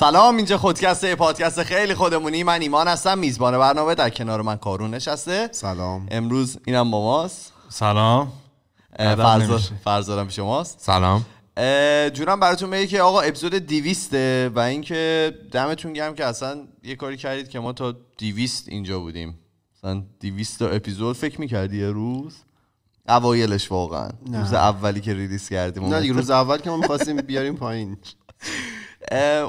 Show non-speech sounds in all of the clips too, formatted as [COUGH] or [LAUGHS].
سلام اینجا خودکسته پادکست خیلی خودمونی من ایمان هستم میزبان برنامه در کنار من کارون نشسته سلام امروز اینم با ماست سلام فرزادم شماست سلام جونم براتون میگه که آقا اپیزود دیویسته و اینکه دمتون گرم که اصلا یه کاری کردید که ما تا دیویست اینجا بودیم مثلا دیویست اپیزود فکر میکردی یه روز اوایلش واقعا نه. روز اولی که ریلیس کردیم نه روز اول که ما میخواستیم بیاریم پایین [LAUGHS]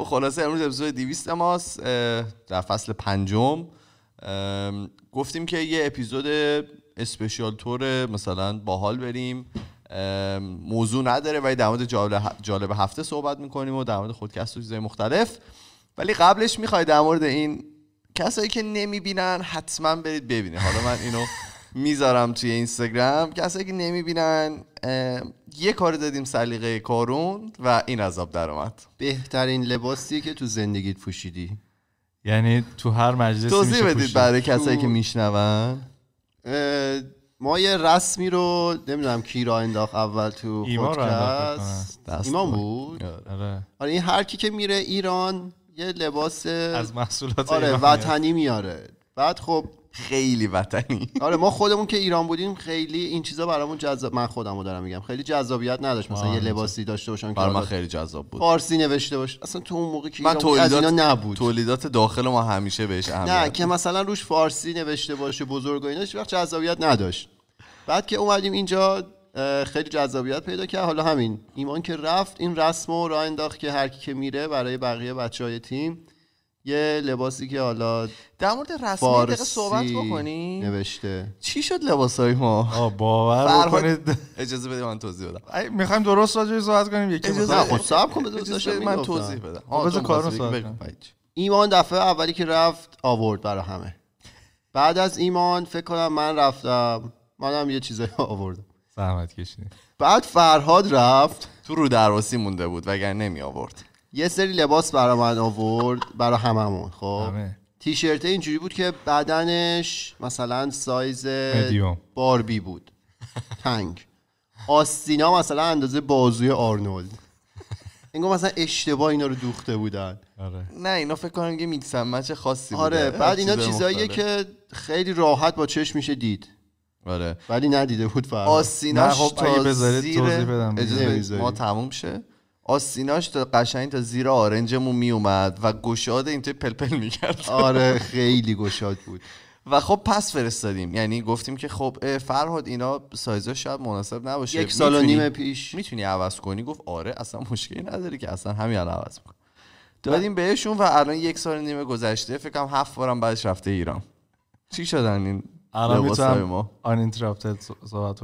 خلاصه امروز اپیزود 200 ماست در فصل پنجم گفتیم که یه اپیزود اسپشیال تور مثلا باحال بریم موضوع نداره ولی در مورد جالب هفته صحبت میکنیم و در مورد خودکست و چیزهای مختلف ولی قبلش میخوای در مورد این کسایی که نمیبینن حتما برید ببینید حالا من اینو میذارم توی اینستاگرام کسایی که نمیبینن یه کار دادیم سلیقه کارون و این عذاب در اومد بهترین لباسی که تو زندگیت پوشیدی یعنی تو هر مجلس توضیح بدید برای کسایی که میشنون ما یه رسمی رو نمیدونم کی را انداخت اول تو پودکست ایمان بود آره. آره. آره. این هر کی که میره ایران یه لباس از محصولات آره وطنی میاره بعد خب خیلی وطنی آره ما خودمون که ایران بودیم خیلی این چیزا برامون جذاب من خودمو دارم میگم خیلی جذابیت نداشت مثلا یه لباسی داشته باشن که من خیلی جذاب بود فارسی نوشته باش اصلا تو اون موقع که من تولیدات... اینا نبود تولیدات داخل ما همیشه بهش اهمیت نه که مثلا روش فارسی نوشته باشه بزرگ و اینا وقت جذابیت نداشت بعد که اومدیم اینجا خیلی جذابیت پیدا کرد حالا همین ایمان که رفت این رسم راه انداخت که هر کی که میره برای بقیه بچه تیم یه لباسی که حالا در مورد رسمی دقیقه صحبت بکنی نوشته چی شد لباسای ما باور بکنید اجازه بده من توضیح بدم میخوایم درست راجع صحبت کنیم یکی خود کن من توضیح بدم بذار کارو بله، ایمان دفعه اولی که رفت آورد برای همه بعد از ایمان فکر کنم من رفتم منم یه چیزایی [LAUGHS] آوردم زحمت بعد فرهاد رفت تو رو دروسی مونده بود وگرنه نمی آورد یه سری لباس برا من آورد برا هممون خب تیشرت اینجوری بود که بدنش مثلا سایز باربی بود تنگ آستینا مثلا اندازه بازوی آرنولد انگار مثلا اشتباه اینا رو دوخته بودن آره. نه اینا فکر کنم یه خاصی آره، بوده آره بعد اینا چیزاییه که خیلی راحت با چشم میشه دید آره ولی ندیده بود فرق آسیناش خب تا زیر ما تموم شه آسیناش تا قشنگ تا زیر آرنجمون میومد و گشاد این توی پلپل میکرد آره خیلی گشاد بود و خب پس فرستادیم یعنی گفتیم که خب فرهاد اینا سایزا شاید مناسب نباشه یک سال و نیم پیش میتونی عوض کنی گفت آره اصلا مشکلی نداری که اصلا همین الان عوض کن دادیم بهشون و الان یک سال و نیم گذشته فکرم هفت بارم بعدش رفته ایران چی شدن این الان میتونم ما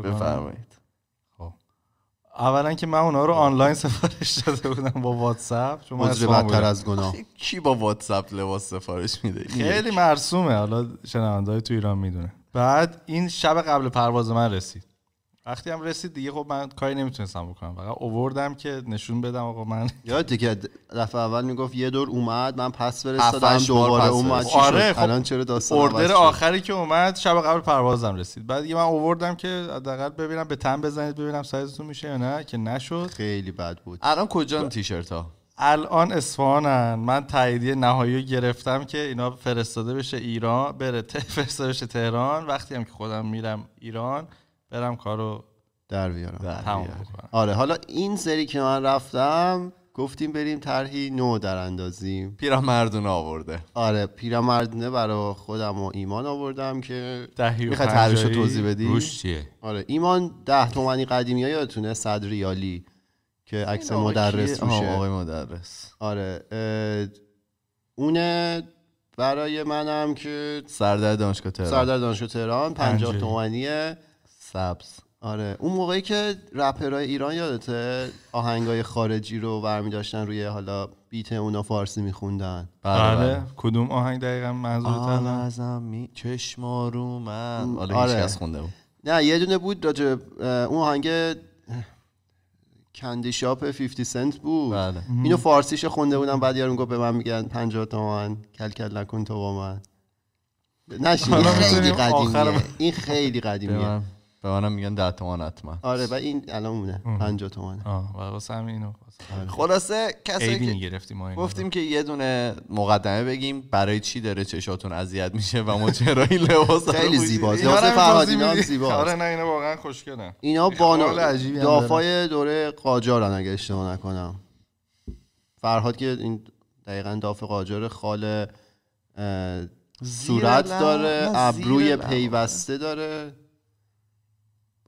بفرمایید اولا که من اونها رو آنلاین سفارش داده بودم با واتساپ چون بدتر از گناه [LAUGHS] کی با واتساپ لباس سفارش میده خیلی مرسومه حالا شنونده های تو ایران میدونه بعد این شب قبل پرواز من رسید وقتی هم رسید دیگه خب من کاری نمیتونستم بکنم فقط اووردم که نشون بدم آقا من [LAUGHS] یادت که دفعه اول میگفت یه دور اومد من پس فرستادم دوباره اومد آره خب الان چرا داستان اوردر آخری که اومد شب قبل پروازم رسید بعد دیگه من اووردم که حداقل ببینم به تن بزنید ببینم سایزتون میشه یا نه که نشد خیلی بد بود الان کجان تیشرت ها الان اصفهانن من تاییدیه نهایی رو گرفتم که اینا فرستاده بشه ایران بره [LAUGHS] فرستاده بشه تهران وقتی هم که خودم میرم ایران برم کارو در بیارم, در بیارم. آره حالا این سری که من رفتم گفتیم بریم طرحی نو در اندازیم پیرامردونه آورده آره پیرامردونه برای خودم و ایمان آوردم که میخوای طرحش رو توضیح بدی روش چیه آره ایمان ده تومنی قدیمی ها یادتونه صد ریالی که عکس مدرس میشه آقای مدرس آره اونه برای منم که سردر دانشگاه تهران سردر دانشگاه تهران 50 تومنیه سبز آره اون موقعی که رپرای ایران یادته آهنگای خارجی رو برمی داشتن روی حالا بیت اونا فارسی میخوندن بله،, آره. بله کدوم آهنگ دقیقا منظورت ازم می چشما رو من آره. آره. کس خونده بود نه یه دونه بود راجب اون آهنگ کندی شاپ 50 سنت بود بله. اینو فارسیش خونده بودم بعد یارو گفت به من میگن 50 تومن کل کل نکن تو با من نشین این خیلی قدیمیه این خیلی قدیمیه به منم میگن 10 تومن حتما آره و این الان مونه 50 تومن آه واسه همین اینو آره. خلاصه کسی که گرفتیم ما گفتیم که یه دونه مقدمه بگیم برای چی داره چشاتون اذیت میشه و ما چرا این لباس خیلی زیبا لباس آره، فرهادی هم زیبا. آره نه اینا واقعا خوشگلن اینا بانا دافای دوره قاجارن اگه اشتباه نکنم فرهاد که این دقیقا داف قاجار خال صورت داره ابروی پیوسته داره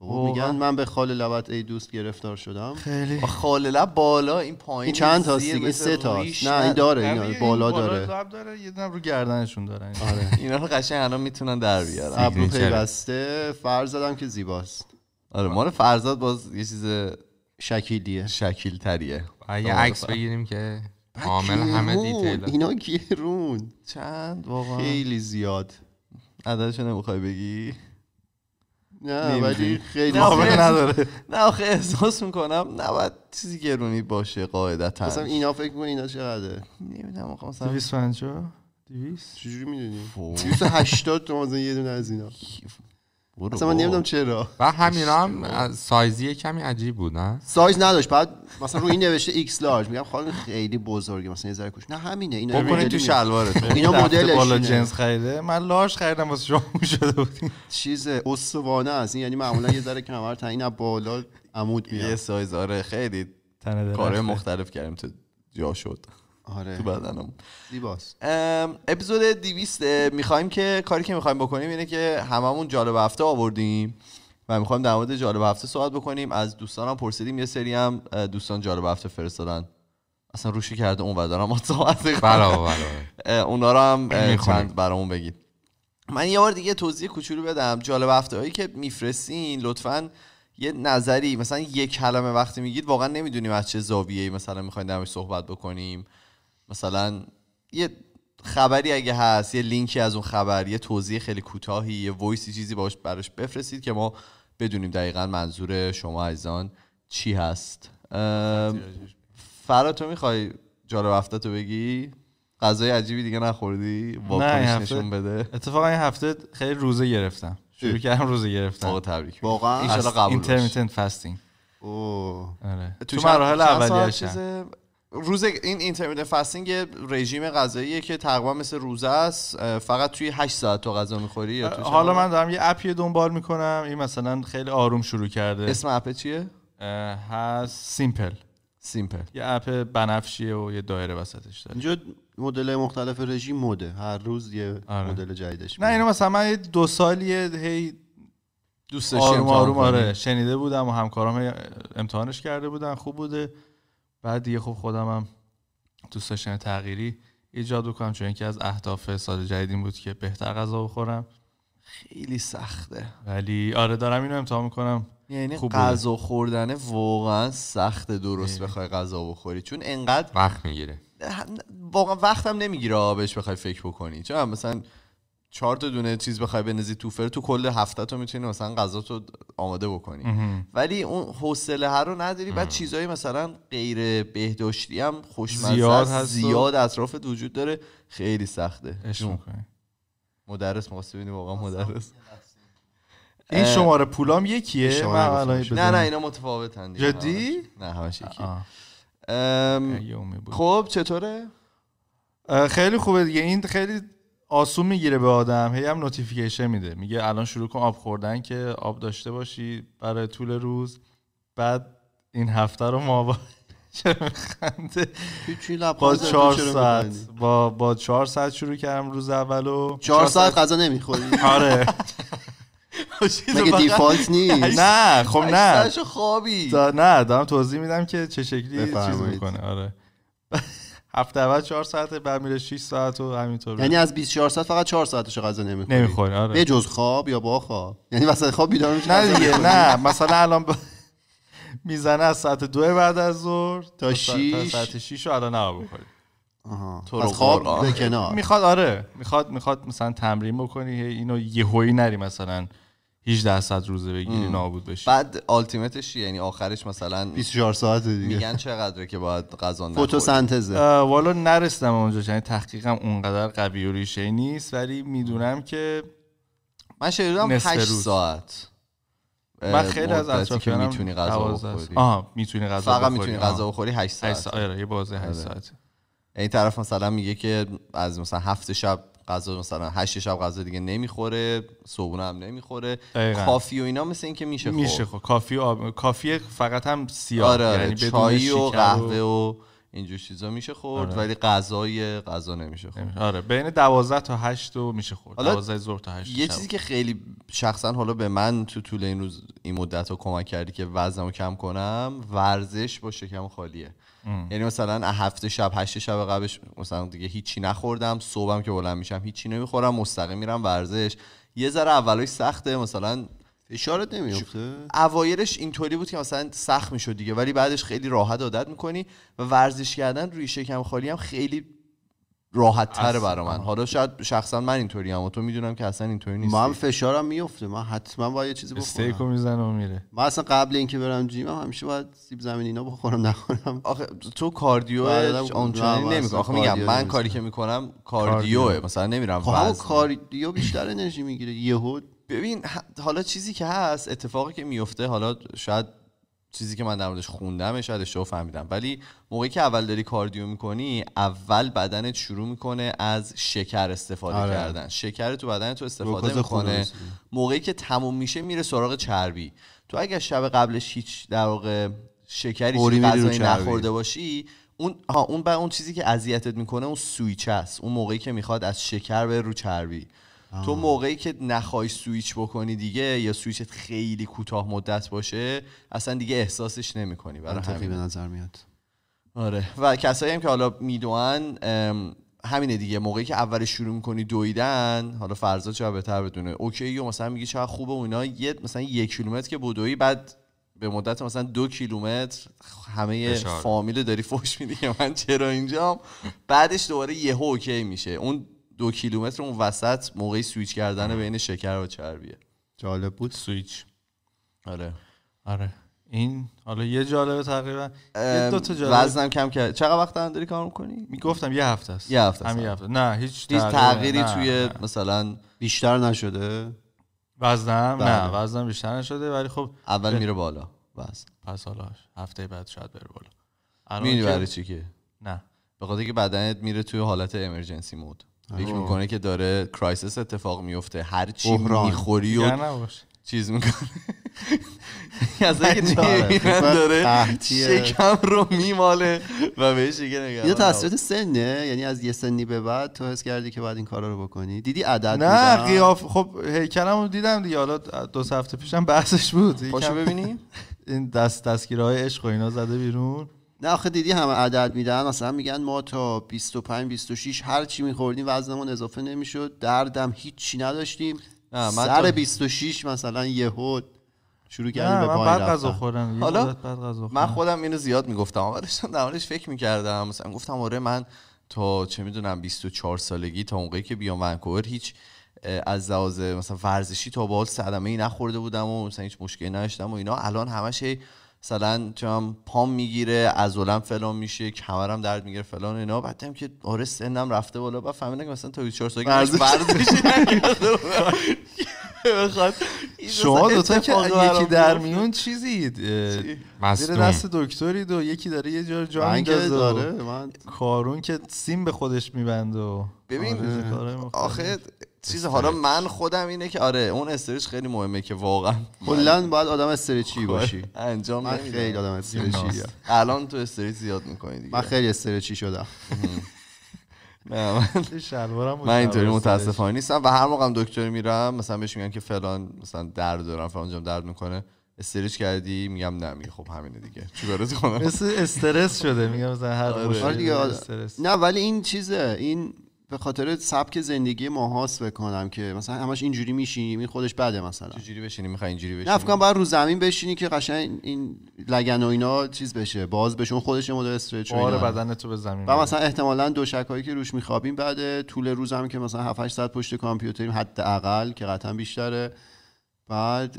او میگن من به خال لبت ای دوست گرفتار شدم خیلی خال لب بالا این پایین این چند تا این سه تا نه این داره اینا بالا داره بالا داره یه دونه رو گردنشون دارن آره. [LAUGHS] اینا رو قشنگ الان میتونن در بیارن ابرو پیوسته زدم که زیباست آره ما رو فرزاد باز یه چیز شکیلیه شکیل تریه یه آره. عکس بگیریم که کامل همه دیتیل اینا گیرون چند واقعا خیلی زیاد عددشو نمیخوای بگی نه ولی خیلی نداره نه آخه احساس میکنم نه نباید چیزی گرونی باشه قاعدتا مثلا اینا فکر کنم اینا چقدره نمیدونم آخه مثلا 250 200 چجوری میدونی 280 تومن یه دونه از اینا اصلا من نمیدونم چرا و همینا هم سایزی کمی عجیب بود نه سایز نداشت بعد مثلا روی این نوشته ایکس لارج میگم خاله خیلی بزرگه مثلا یه ذره نه همینه اینا بکنید تو شلوارت اینا مدلش بالا جنس خریده من لارج خریدم واسه شما شده بود چیز اسوانه است یعنی معمولا یه ذره کمر تا اینا بالا عمود میاد یه سایز آره خیلی کار مختلف کردیم تو جا شد آره. تو بدنم زیباست اپیزود 200 میخوایم که کاری که میخوایم بکنیم اینه که هممون جالب هفته آوردیم و میخوایم در مورد جالب هفته صحبت بکنیم از دوستانم پرسیدیم یه سری هم دوستان جالب هفته فرستادن اصلا روشی کرده اون ودارم ما صحبت بله، بله، بله. اونا رو هم چند برامون بگید من یه بار دیگه توضیح کوچولو بدم جالب هفته هایی که میفرستین لطفا یه نظری مثلا یک کلمه وقتی میگید واقعا نمیدونیم از چه زاویه‌ای مثلا میخواین درمش صحبت بکنیم مثلا یه خبری اگه هست یه لینکی از اون خبر یه توضیح خیلی کوتاهی یه وایسی چیزی باش براش بفرستید که ما بدونیم دقیقا منظور شما عزیزان چی هست فرا تو میخوای جالب هفته تو بگی غذای عجیبی دیگه نخوردی واکنش نشون بده اتفاقا این هفته خیلی روزه گرفتم شروع کردم روزه گرفتم واقعا تبریک واقعا ان قبول اینترمیتنت فاستینگ اوه آره. تو, مراحل روز این اینترمیتنت فاستینگ رژیم غذاییه که تقریبا مثل روزه است فقط توی 8 ساعت تو غذا میخوری یا تو حالا من دارم یه اپی دنبال میکنم این مثلا خیلی آروم شروع کرده اسم اپ چیه هست سیمپل سیمپل یه اپ بنفشیه و یه دایره وسطش داره اینجا مدل مختلف رژیم مده هر روز یه آره. مدل جدیدش نه اینو مثلا من دو سالیه هی دوستش آروم آروم آره شنیده بودم و همکارام امتحانش کرده بودن خوب بوده بعد دیگه خب خودم هم تو سشن تغییری ایجاد بکنم چون که از اهداف سال جدید بود که بهتر غذا بخورم خیلی سخته ولی آره دارم اینو امتحان میکنم یعنی غذا خوردن واقعا سخت درست یعنی. بخوای غذا بخوری چون انقدر وقت میگیره واقعا وقتم نمیگیره بهش بخوای فکر بکنی چون مثلا چهار تا دونه چیز بخوای بنزی تو فر تو کل هفته تو میتونی مثلا غذا تو آماده بکنی ولی اون حوصله هر رو نداری و چیزایی مثلا غیر بهداشتی هم خوشمزه زیاد, هست زیاد اطرافت وجود داره خیلی سخته مدرس مقاسه بینی واقعا مدرس این شماره پولام یکیه نه نه اینا متفاوتن جدی نه همش یکی خب چطوره خیلی خوبه دیگه این خیلی آسون میگیره به آدم هی هم نوتیفیکیشن میده میگه الان شروع کن آب خوردن که آب داشته باشی برای طول روز بعد این هفته رو ما با [LAUGHS] با چهار ساعت با با چهار ساعت شروع کردم روز اول و چهار ساعت غذا نمیخوری [LAUGHS] آره [LAUGHS] مگه دیفالت نیست نه خب نه خوابی نه دارم توضیح میدم که چه شکلی چیز میکنه آره هفته اول 4 ساعت بعد میره 6 ساعت و همینطور یعنی از 24 ساعت فقط 4 ساعتش غذا نمیخوری نمیخوری آره به جز خواب یا با خواب یعنی وسط خواب بیدار میشی نه دیگه نه مثلا الان ب... میزنه از ساعت 2 بعد از ظهر تا 6 تا ساعت 6 الان نه بخوری آها از خواب به کنار میخواد آره میخواد میخواد مثلا تمرین بکنی اینو یهویی نری مثلا هیچ درصد روزه بگیری نابود بشی بعد آلتیمتش یعنی آخرش مثلا 24 ساعت دیگه میگن چقدره که باید غذا نخوری فتوسنتزه والا نرسیدم اونجا یعنی تحقیقم اونقدر قوی و ریشه نیست ولی میدونم که من شنیدم 8 ساعت من خیلی از اطرافیانم میتونی غذا بخوری آها میتونی غذا فقط میتونی غذا بخوری 8 ساعت 8 ساعت آره یه بازه 8 آره. ساعت این یعنی طرف مثلا میگه که از مثلا هفت شب غذا مثلا هشت شب غذا دیگه نمیخوره صبحونه هم نمیخوره دقیقا. کافی و اینا مثل اینکه میشه خورد میشه خورد کافی آب... کافی فقط هم سیاه آره یعنی چای و قهوه و, و... اینجور چیزا میشه خورد آره. ولی غذای غذا نمیشه خورد آره بین 12 تا 8 و میشه خورد 12 ظهر تا 8 یه چیزی که خیلی شخصا حالا به من تو طول این روز این مدت رو کمک کردی که وزنمو کم کنم ورزش با شکم خالیه یعنی مثلا هفته شب هشت شب قبلش مثلا دیگه هیچی نخوردم صبحم که بلند میشم هیچی نمیخورم مستقیم میرم ورزش یه ذره اولش سخته مثلا اشارت نمیفته اوایلش اینطوری بود که مثلا سخت میشد دیگه ولی بعدش خیلی راحت عادت میکنی و ورزش کردن روی شکم خالی هم خیلی راحت برا من حالا شاید شخصا من اینطوری هم و تو میدونم که اصلا اینطوری نیست من فشارم میفته من حتما باید یه چیزی بخورم استیکو میزنم و میره من اصلا قبل اینکه برم جیم هم همیشه باید سیب زمینی اینا بخورم نخورم آخه تو کاردیو آنچنانی نمیکنه. آخه میگم من کاری که میکنم کاردیو مثلا نمیرم خب کاردیو بیشتر انرژی میگیره یهو ببین حالا چیزی که هست اتفاقی که میفته حالا شاید چیزی که من در موردش خوندم شاید اشتباه فهمیدم ولی موقعی که اول داری کاردیو میکنی اول بدنت شروع میکنه از شکر استفاده آره. کردن شکر تو بدن تو استفاده میکنه موقعی که تموم میشه میره سراغ چربی تو اگر شب قبلش هیچ در واقع شکری غذایی نخورده باشی اون ها اون اون چیزی که اذیتت میکنه اون سویچ است اون موقعی که میخواد از شکر به رو چربی تو موقعی که نخوای سویچ بکنی دیگه یا سویچت خیلی کوتاه مدت باشه اصلا دیگه احساسش نمیکنی برای همین به نظر میاد آره و کسایی هم که حالا میدونن همینه دیگه موقعی که اول شروع میکنی دویدن حالا فرضا چه بهتر بدونه اوکی و مثلا میگی چرا خوبه اونا یه مثلا یک کیلومتر که بدوی بعد به مدت مثلا دو کیلومتر همه فامیل داری فوش میدی که [LAUGHS] من چرا اینجام بعدش دوباره یهو اوکی میشه اون دو کیلومتر اون وسط موقعی سویچ کردن بین شکر و چربیه جالب بود سویچ آره آره این حالا یه جالبه تقریبا یه دو تا جالب وزنم کم کرد چقدر وقت داری کار میکنی میگفتم یه هفته است یه هفته, همین هفته. نه هیچ تغییری, تغییری توی نه. مثلا بیشتر نشده وزنم نه بله. وزنم بیشتر نشده ولی خب اول میره بالا بس پس حالا هفته بعد شاید بره بالا میدونی برای چی که نه به خاطر که بدنت میره توی حالت امرجنسی مود فکر میکنه که داره کرایسس اتفاق میفته هر چی میخوری و چیز میکنه [LAUGHS] از اینکه داره شکم رو میماله و بهش دیگه نگاه یه تاثیرات سنه یعنی از یه سنی به بعد تو حس کردی که باید این کارا رو بکنی دیدی عدد نه قیاف خب هیکلمو دیدم دیگه حالا دو هفته پیشم بحثش بود پاشو ببینیم این دست دستگیرهای عشق و اینا زده بیرون نه آخه دیدی همه عدد میدن مثلا میگن ما تا 25 26 هر چی میخوردیم وزنمون اضافه نمیشد دردم هیچی نداشتیم سر 26 مثلا یهود شروع کردیم به پایین بعد غذا خوردم حالا من خودم اینو زیاد میگفتم اما داشتم در فکر میکردم مثلا گفتم آره من تا چه میدونم 24 سالگی تا اونقایی که بیام ونکوور هیچ از لحاظ مثلا ورزشی تا بال حال ای نخورده بودم و مثلا هیچ مشکلی نداشتم و اینا الان همش مثلا چم پام میگیره عضلم فلان میشه کمرم درد میگیره فلان اینا بعد که آره سنم رفته بالا بعد فهمیدم که مثلا تا 24 سالگی ورزش [LAUGHS] بخواد شما دوتا که یکی در میون چیزید زیر دست دکترید دو یکی داره یه جا جا میندازه کارون که سیم به خودش میبنده ببین آره، آخه چیز حالا من خودم اینه که آره اون استریچ خیلی مهمه که واقعا [LAUGHS] کلا باید آدم استریچی خب، باشی انجام من خیلی آدم استریچی الان تو استریچ زیاد میکنی دیگه من خیلی استریچی شدم [LAUGHS] نه من من اینطوری متاسفانه نیستم و هر موقع هم دکتر میرم مثلا بهش میگن که فلان مثلا درد دارم فلان جام درد میکنه استرس کردی میگم نه میگه خب همینه دیگه چیکارت کنم استرس شده میگم مثلا هر آره. آره, آره استرس نه ولی این چیزه این به خاطر سبک زندگی ماهاست بکنم که مثلا همش اینجوری میشینیم این خودش بده مثلا چجوری بشینی میخوای اینجوری بشینی نه باید رو زمین بشینی که قشنگ این لگن و اینا چیز بشه باز بهشون خودش مدل استرچ آره بدن تو به زمین و مثلا احتمالا دو شکایی که روش میخوابیم بعد طول روزم که مثلا 7 8 ساعت پشت کامپیوتریم حداقل که قطعا بیشتره بعد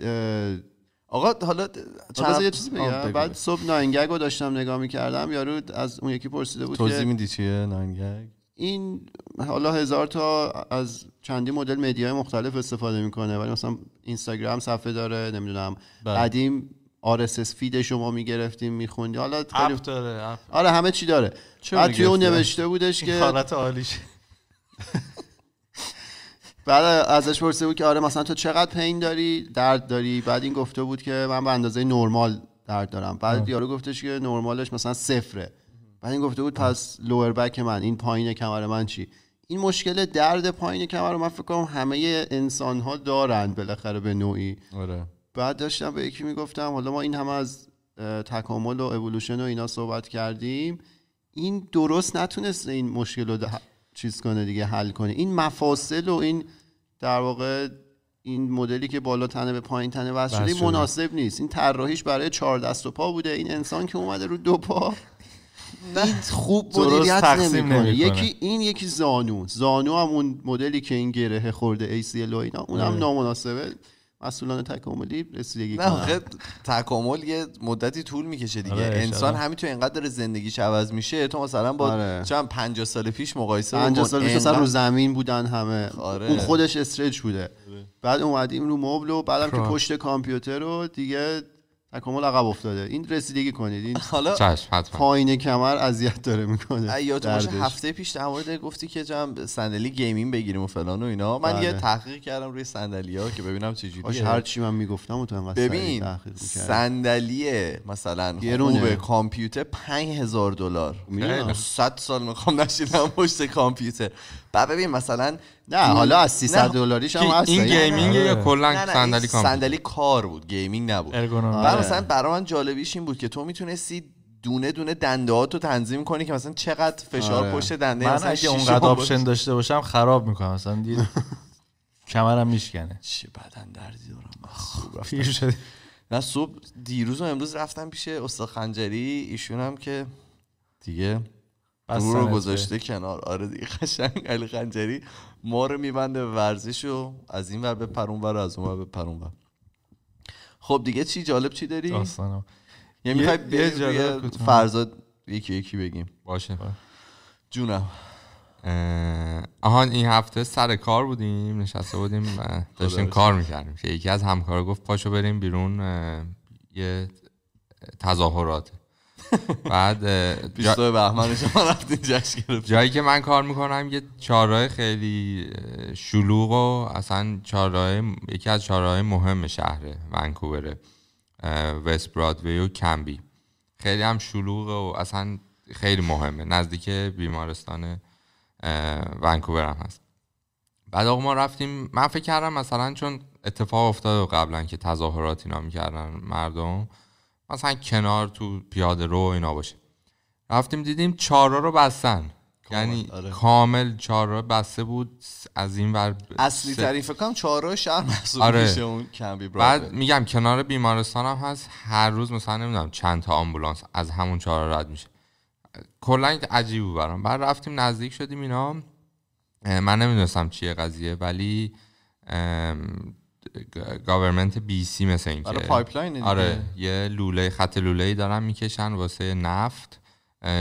آقا حالا چند یه چیزی بگم بعد صبح ناینگگ رو داشتم نگاه میکردم یارو از اون یکی پرسیده بود توضیح میدی چیه ناینگگ این حالا هزار تا از چندی مدل مدیا مختلف استفاده میکنه ولی مثلا اینستاگرام صفحه داره نمیدونم بله. قدیم آر اس اس فید شما میگرفتیم میخوندی حالا خیلی... داره آره همه چی داره بعد توی اون نوشته بودش که حالت عالیش [LAUGHS] بعد ازش پرسیده بود که آره مثلا تو چقدر پین داری درد داری بعد این گفته بود که من به اندازه نرمال درد دارم بعد یارو گفتش که نرمالش مثلا صفره بعد این گفته بود پس لوور بک من این پایین کمر من چی این مشکل درد پایین کمر رو من فکر کنم همه انسان ها دارن بالاخره به نوعی آره. بعد داشتم به یکی میگفتم حالا ما این هم از تکامل و اولوشن و اینا صحبت کردیم این درست نتونست این مشکل رو چیز کنه دیگه حل کنه این مفاصل و این در واقع این مدلی که بالا تنه به پایین تنه وصل مناسب نیست این طراحیش برای چهار دست و پا بوده این انسان که اومده رو دو پا این خوب مدیریت نمیکنه یکی این یکی زانو زانو هم اون مدلی که این گره خورده ACL و اینا اونم آره. نامناسبه مسئولان تکاملی رسیدگی نه تکامل یه مدتی طول میکشه دیگه آره، انسان همین تو اینقدر زندگیش عوض میشه تو مثلا با آره. چند 50 سال پیش مقایسه 50 سال پیش رو زمین بودن همه آره. اون خودش استرچ بوده آره. بعد اومدیم رو مبل و بعدم که پشت کامپیوتر رو دیگه تکامل عقب افتاده این رسیدگی کنید این [LAUGHS] حالا پایین کمر اذیت داره میکنه یادت باشه هفته پیش در مورد گفتی که جام صندلی گیمینگ بگیریم و فلان و اینا من یه بله. تحقیق کردم روی صندلی ها که ببینم چه جوریه هر چی من میگفتم تو انقدر ببین صندلی مثلا خوب کامپیوتر 5000 دلار 100 سال میخوام نشینم پشت کامپیوتر بعد ببین مثلا نه حالا از 300 دلاریش هم هست این گیمینگ یا کلا صندلی کار صندلی کار بود گیمینگ نبود بعد آره. مثلا برای من جالبیش این بود که تو میتونستی دونه دونه دنده ها تنظیم کنی که مثلا چقدر فشار آره. پشت دنده من اگه اگه اونقدر آپشن داشته باشم خراب میکنم مثلا دید کمرم میشکنه چه بدن دردی دارم نه صبح دیروز و امروز رفتم پیش استاد خنجری ایشون هم که دیگه گروه رو گذاشته کنار آره دیگه قشنگ علی خنجری ما رو میبنده ورزش از این ور به پرون ور از اون ور به پرون ور خب دیگه چی جالب چی داری؟ داستانم یعنی یه میخوای بیه فرزاد یکی یکی بگیم باشه جونم آهان این هفته سر کار بودیم نشسته بودیم داشتیم کار میکردیم که یکی از همکارا گفت پاشو بریم بیرون یه تظاهرات بعد به بهمن شما رفتین جشن جایی که من کار میکنم یه چهارراه خیلی شلوغ و اصلا چهارراه یکی از چهارراه مهم شهره ونکوور وست برادوی و کمبی خیلی هم شلوغ و اصلا خیلی مهمه نزدیک بیمارستان ونکوور هست بعد آقا ما رفتیم من فکر کردم مثلا چون اتفاق افتاده قبلا که تظاهرات اینا میکردن مردم مثلا کنار تو پیاده رو اینا باشه رفتیم دیدیم چاره رو بستن یعنی آره. کامل چاره بسته بود از این ور اصلی تعریف کام شهر محسوب آره. میشه اون کمبی بعد میگم کنار بیمارستان هم هست هر روز مثلا نمیدونم چند تا آمبولانس از همون چارا رد میشه کلا عجیب بود برام بعد رفتیم نزدیک شدیم اینا من نمیدونستم چیه قضیه ولی گاورمنت بی سی مثل این آره پایپلاین آره یه لوله خط لوله دارن میکشن واسه نفت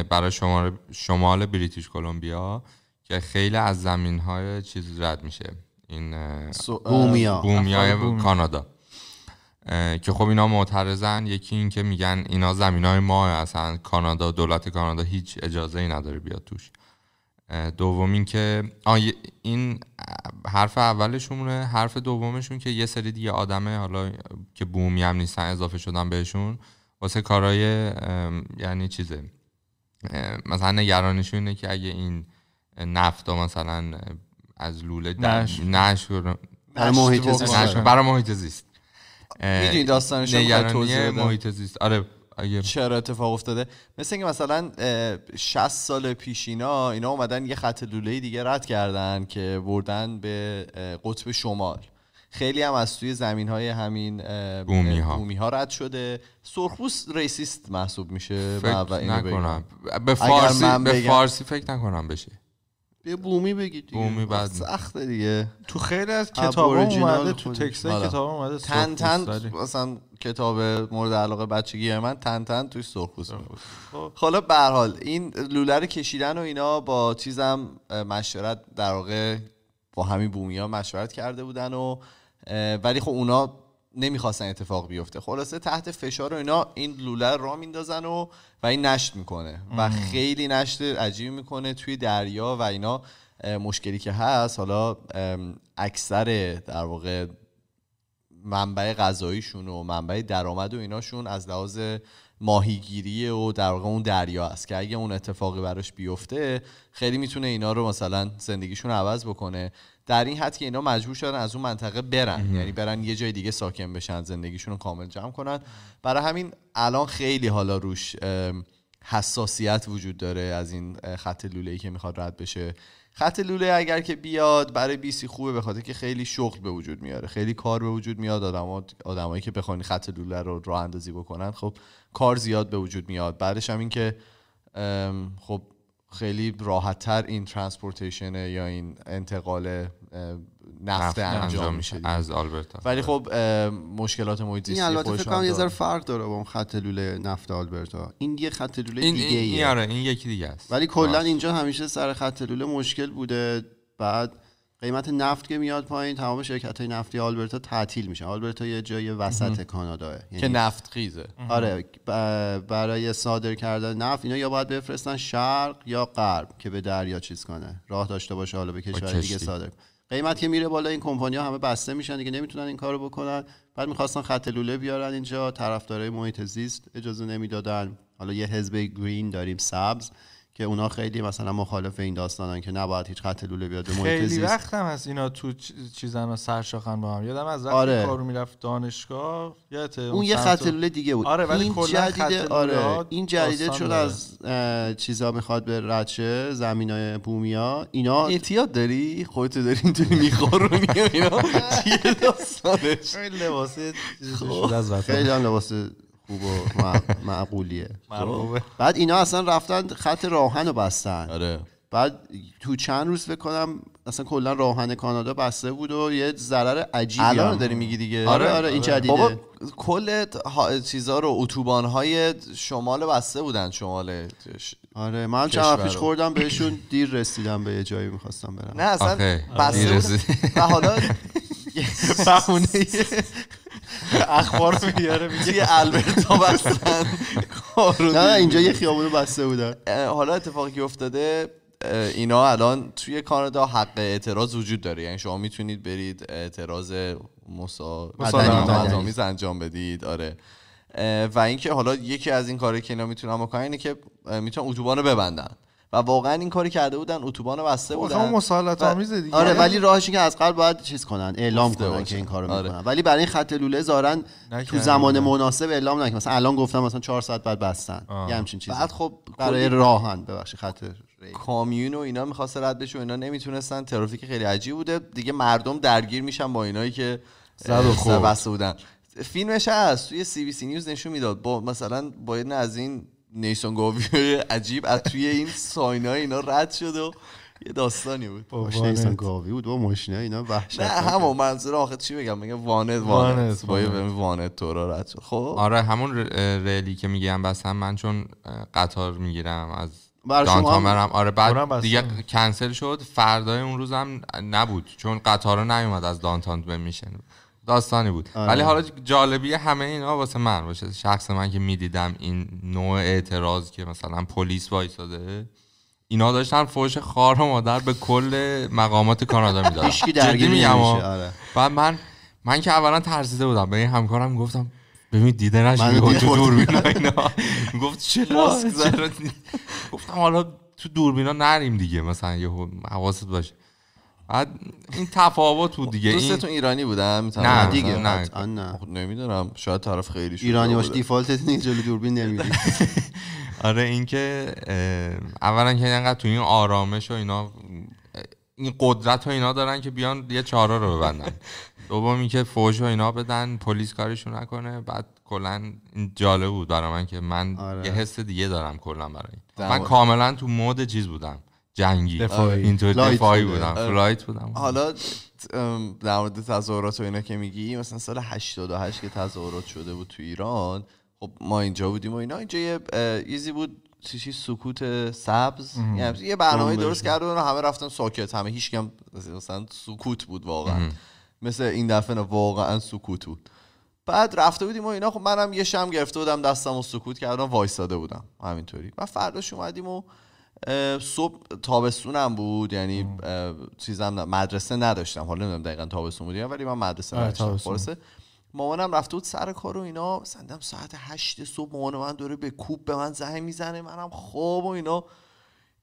برای شمال شمال بریتیش کلمبیا که خیلی از زمین های چیز رد میشه این بومیا بومیا. کانادا که خب اینا معترضن یکی این که میگن اینا زمین های ما اصلا کانادا دولت کانادا هیچ اجازه ای نداره بیاد توش دوم اینکه این حرف اولشونه حرف دومشون که یه سری دیگه آدمه حالا که بومی هم نیستن اضافه شدن بهشون واسه کارای یعنی چیزه مثلا نگرانشون اینه که اگه این نفت مثلا از لوله نشور برای محیط زیست برای محیط زیست میدونی داستانش محیط زیست آره اگر... چرا اتفاق افتاده مثل اینکه مثلا 60 سال پیش اینا اینا اومدن یه خط لوله دیگه رد کردن که بردن به قطب شمال خیلی هم از توی زمین های همین بومی ها, بومی رد شده سرخپوست ریسیست محسوب میشه فکر نکنم به فارسی, به فارسی فکر نکنم بشه یه بومی بگید دیگه بومی بعد سخت دیگه تو خیلی از کتاب اومده تو تکست بله. کتاب اومده تن تن مثلا کتاب مورد علاقه بچگی من تن تن توی سرخوز خب. حالا به حال این لوله رو کشیدن و اینا با چیزم مشورت در واقع با همین بومی ها مشورت کرده بودن و ولی خب اونا نمیخواستن اتفاق بیفته خلاصه تحت فشار و اینا این لوله را میندازن و و این نشت میکنه و خیلی نشت عجیب میکنه توی دریا و اینا مشکلی که هست حالا اکثر در واقع منبع غذاییشون و منبع درآمد و ایناشون از لحاظ ماهیگیری و در واقع اون دریا است که اگه اون اتفاقی براش بیفته خیلی میتونه اینا رو مثلا زندگیشون عوض بکنه در این حد که اینا مجبور شدن از اون منطقه برن یعنی برن یه جای دیگه ساکن بشن زندگیشون رو کامل جمع کنن برای همین الان خیلی حالا روش حساسیت وجود داره از این خط لوله ای که میخواد رد بشه خط لوله اگر که بیاد برای بیسی خوبه به خاطر که خیلی شغل به وجود میاره خیلی کار به وجود میاد آدم آدمایی که بخوان خط لوله رو راه اندازی بکنن خب کار زیاد به وجود میاد بعدش هم این که خب خیلی تر این ترانسپورتیشن یا این انتقال نفت انجام میشه از آلبرتا ولی آره. خب مشکلات محیط زیستی این البته یه ذره فرق داره با اون خط لوله نفت آلبرتا این یه خط لوله این دیگه این, این, آره، این یکی دیگه است ولی کلا اینجا همیشه سر خط لوله مشکل بوده بعد قیمت نفت که میاد پایین تمام شرکت های نفتی آلبرتا تعطیل میشه آلبرتا یه جای وسط کانادا یعنی که نفت خیزه آره برای صادر کردن نفت اینا یا باید بفرستن شرق یا غرب که به دریا چیز کنه راه داشته باشه حالا به کشور دیگه صادر قیمت که میره بالا این کمپانی ها همه بسته میشن دیگه نمیتونن این کارو بکنن بعد میخواستن خط لوله بیارن اینجا طرفدارای محیط زیست اجازه نمیدادن حالا یه حزب گرین داریم سبز که اونا خیلی مثلا مخالف این داستانن که نباید هیچ خط لوله بیاد به محیط خیلی وقت هم از اینا تو چیزا سرشاخن با هم یادم از وقتی آره. کارو میرفت دانشگاه اون, اون یه خط لوله دیگه بود آره ولی این جدیده آره این جدیده چون از چیزا میخواد به رچه زمینای بومیا اینا اعتیاد داری خودت داری اینطوری میخور اینا [LAUGHS] چیه داستانش لباس خب، خیلی هم خوب و معقولیه خب، بعد اینا اصلا رفتن خط راهن رو بستن آره. بعد تو چند روز بکنم اصلا کلا راهن کانادا بسته بود و یه ضرر عجیبی الان داری میگی دیگه آره آره, آره، این آره. جدیده بابا کل چیزا رو اتوبان های شمال بسته بودن شمال آره من چند پیش خوردم بهشون دیر رسیدم به یه جایی میخواستم برم نه اصلا بسته بود و حالا [LAUGHS] بهونه [LAUGHS] [LAUGHS] اخبار رو میاره میگه یه البرتا بستن نه اینجا یه خیابون بسته بودن حالا اتفاقی افتاده اینا الان توی کانادا حق اعتراض وجود داره یعنی شما میتونید برید اعتراض مسا انجام بدید آره و اینکه حالا یکی از این کارهایی که اینا میتونن بکنن اینه که میتونن اتوبان رو ببندن و واقعا این کاری کرده بودن اتوبان بسته خب، بودن خب مسالمت آمیز دیگه آره یعنی ولی راهش که از قبل باید چیز کنن اعلام کنن که این کارو آره. میکنن ولی برای این خط لوله زارن تو زمان مناسب اعلام نکن. مثلا الان گفتم مثلا 4 ساعت بعد بستن یه همچین چیزی بعد خب برای راهن ببخشید خط کامیون و اینا میخواست رد بشه و اینا نمیتونستن ترافیک خیلی عجیب بوده دیگه مردم درگیر میشن با اینایی که زد بودن فیلمش هست توی سی بی سی نیوز نشون میداد با مثلا با از این نیسون گاوی عجیب از توی این ساینا اینا رد شد و یه داستانی بود باش نیسون گاوی بود با ماشینه اینا وحشت نه همون منظور آخه چی بگم میگه واند واند با وانت تو را رد شد خب آره همون ریلی که میگم بس هم من چون قطار میگیرم از دانتان آره بعد دیگه کنسل شد فردای اون روزم نبود چون قطار نیومد از دانتان به میشن داستانی بود آره. ولی حالا جالبی همه اینا واسه من باشه شخص من که میدیدم این نوع اعتراض که مثلا پلیس وایساده اینا داشتن فوش خار و مادر به کل مقامات کانادا میدادن پیشکی درگیر میشه آره. و من من که اولا ترسیده بودم به این همکارم گفتم ببین دیده نشه تو دوربین اینا گفت چه لاسک گفتم حالا تو دوربینا نریم دیگه مثلا یه حواست باشه این تفاوت بود دیگه دوستتون ایرانی بودم نه دیگه نه نه خب نمیدونم شاید طرف خیلی ایرانی باش دیفالتت نیست جلو دوربین نمیدونی [LAUGHS] آره اینکه اولا که اینقدر تو این آرامش و اینا این قدرت و اینا دارن که بیان یه چاره رو ببندن [LAUGHS] دوم اینکه فوج و اینا بدن پلیس کارشون نکنه بعد کلا این جالب بود برای من که من آره. یه حس دیگه دارم کلا برای من کاملا تو مود چیز بودم جنگی آره، اینطور دفاعی بودم فلایت آره. بودم حالا در مورد تظاهرات و اینا که میگی مثلا سال 88 که تظاهرات شده بود تو ایران خب ما اینجا بودیم و اینا اینجا یه ایزی بود چیزی سکوت سبز یعنی یه برنامه درست کرد و همه رفتن ساکت همه هیچ کم مثلا سکوت بود واقعا مثل این دفعه واقعا سکوت بود بعد رفته بودیم و اینا خب منم یه شم گرفته بودم دستم و سکوت کردم وایستاده بودم همینطوری و فرداش اومدیم و صبح تابستونم بود یعنی چیزم مدرسه نداشتم حالا نمیدونم دقیقا تابستون بود ولی من مدرسه آره، نداشتم مامانم رفته بود سر کار و اینا سندم ساعت هشت صبح مامان من داره به کوب به من زنگ میزنه منم خواب و اینا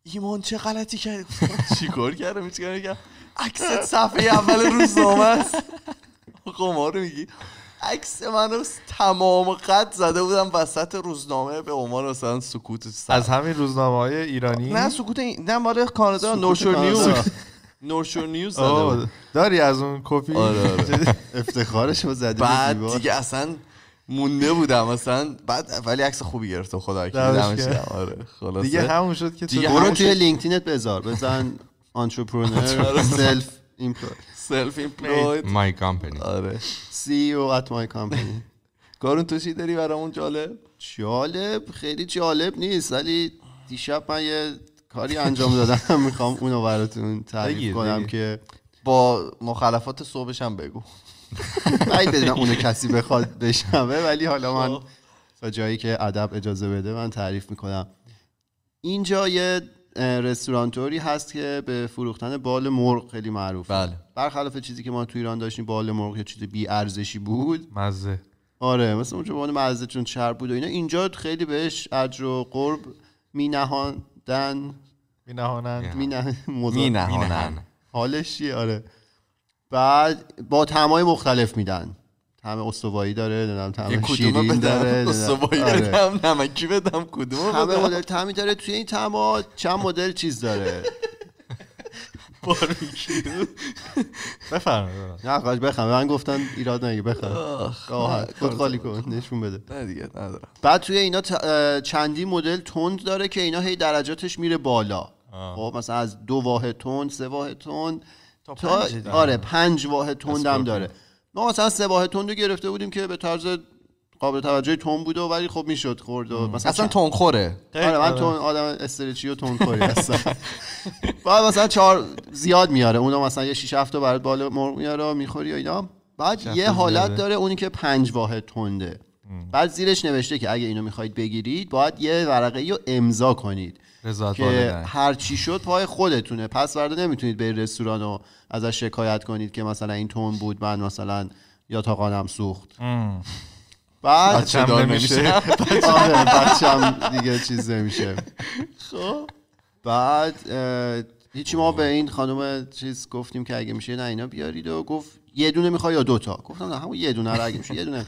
ایمان چه غلطی کرد [LAUGHS] چیکار کردم چیکار کردم عکس صفحه اول روزنامه است [LAUGHS] قمار میگی عکس من رو تمام قد زده بودم وسط روزنامه به عنوان مثلا سکوت سر. از همین روزنامه های ایرانی نه سکوت نه مال کانادا نورشور نیوز نورشور نیوز زده داری از اون کپی آره آره. [LAUGHS] افتخارش رو زدی بعد دیگه اصلا مونده بودم مثلا بعد ولی عکس خوبی گرفت خدا آره خلاص دیگه همون شد که دیگه برو توی لینکدینت بذار بزن آنترپرنور سلف ایمپلوید سلف ایمپلوید مای کمپانی آره سی او ات مای کارون تو چی داری برامون جالب جالب خیلی جالب نیست ولی دیشب من یه کاری انجام دادم [LAUGHS] میخوام اونو براتون تعریف کنم که با مخالفات صبحشم هم بگو باید [LAUGHS] بدونم اونو کسی بخواد بشنوه ولی حالا من تا خب. جایی که ادب اجازه بده من تعریف میکنم اینجا یه رستورانتوری هست که به فروختن بال مرغ خیلی معروفه بله برخلاف چیزی که ما تو ایران داشتیم بال مرغ یا چیز بی ارزشی بود مزه آره مثل اونجا بال مزه چون چرب بود و اینا اینجا خیلی بهش اجر و قرب می نهاندن می نهانن می, نهانن حالش آره بعد با تمای مختلف میدن همه استوایی داره نمیدونم طعم شیرین داره [LAUGHS] استوایی داره آره. هم نمکی بدم کدوم همه مدل تعمی داره توی این طعما چند مدل چیز داره [LAUGHS] باریکیو بفرم نه خواهش بخرم من گفتن ایراد نگه بخوام خود خالی کن نشون بده نه دیگه ندارم بعد توی اینا چندی مدل تند داره که اینا هی درجاتش میره بالا خب مثلا از دو واحد تند سه واحد تند تا آره پنج واحد تند هم داره ما مثلا سباه تندو گرفته بودیم که به طرز قابل توجه تون بوده ولی خب میشد خورد و مثلا اصلا تون خوره آره من آره. تون آدم استرچی و تون خوری هستم بعد مثلا چهار زیاد میاره اونم مثلا یه 6 7 تا برات بال مرغ میاره میخوری و اینا بعد یه حالت داره اونی که پنج واحد تنده بعد زیرش نوشته که اگه اینو میخواید بگیرید باید یه ورقه رو امضا کنید که هر چی شد پای خودتونه پس ورده نمیتونید به رستوران رو ازش شکایت کنید که مثلا این تون بود من مثلا یا تا قانم سوخت بعد بعد میشه نمیشه بچه هم دیگه چیز نمیشه خب بعد هیچی ما به این خانم چیز گفتیم که اگه میشه نه اینا بیارید و گفت یه دونه میخوای یا دوتا گفتم نه همون یه دونه را اگه میشه یه دونه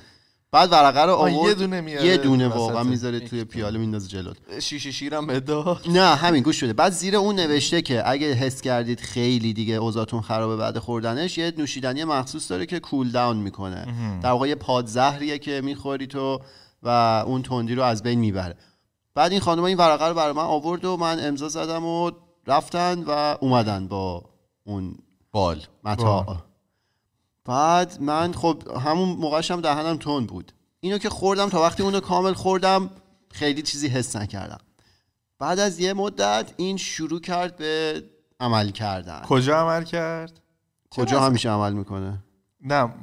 بعد ورقه رو آورد یه دونه میاره یه دونه واقعا میذاره توی پیاله میندازه جلوت شیشه شیرم بده نه همین گوش شده بعد زیر اون نوشته که اگه حس کردید خیلی دیگه اوضاعتون خرابه بعد خوردنش یه نوشیدنی مخصوص داره که کول داون میکنه در واقع یه پادزهریه که میخوری تو و اون تندی رو از بین میبره بعد این خانم این ورقه رو برای من آورد و من امضا زدم و رفتن و اومدن با اون بال متا بعد من خب همون موقعش دهنم تون بود اینو که خوردم تا وقتی اونو کامل خوردم خیلی چیزی حس نکردم بعد از یه مدت این شروع کرد به عمل کردن کجا عمل کرد کجا همیشه عمل میکنه نه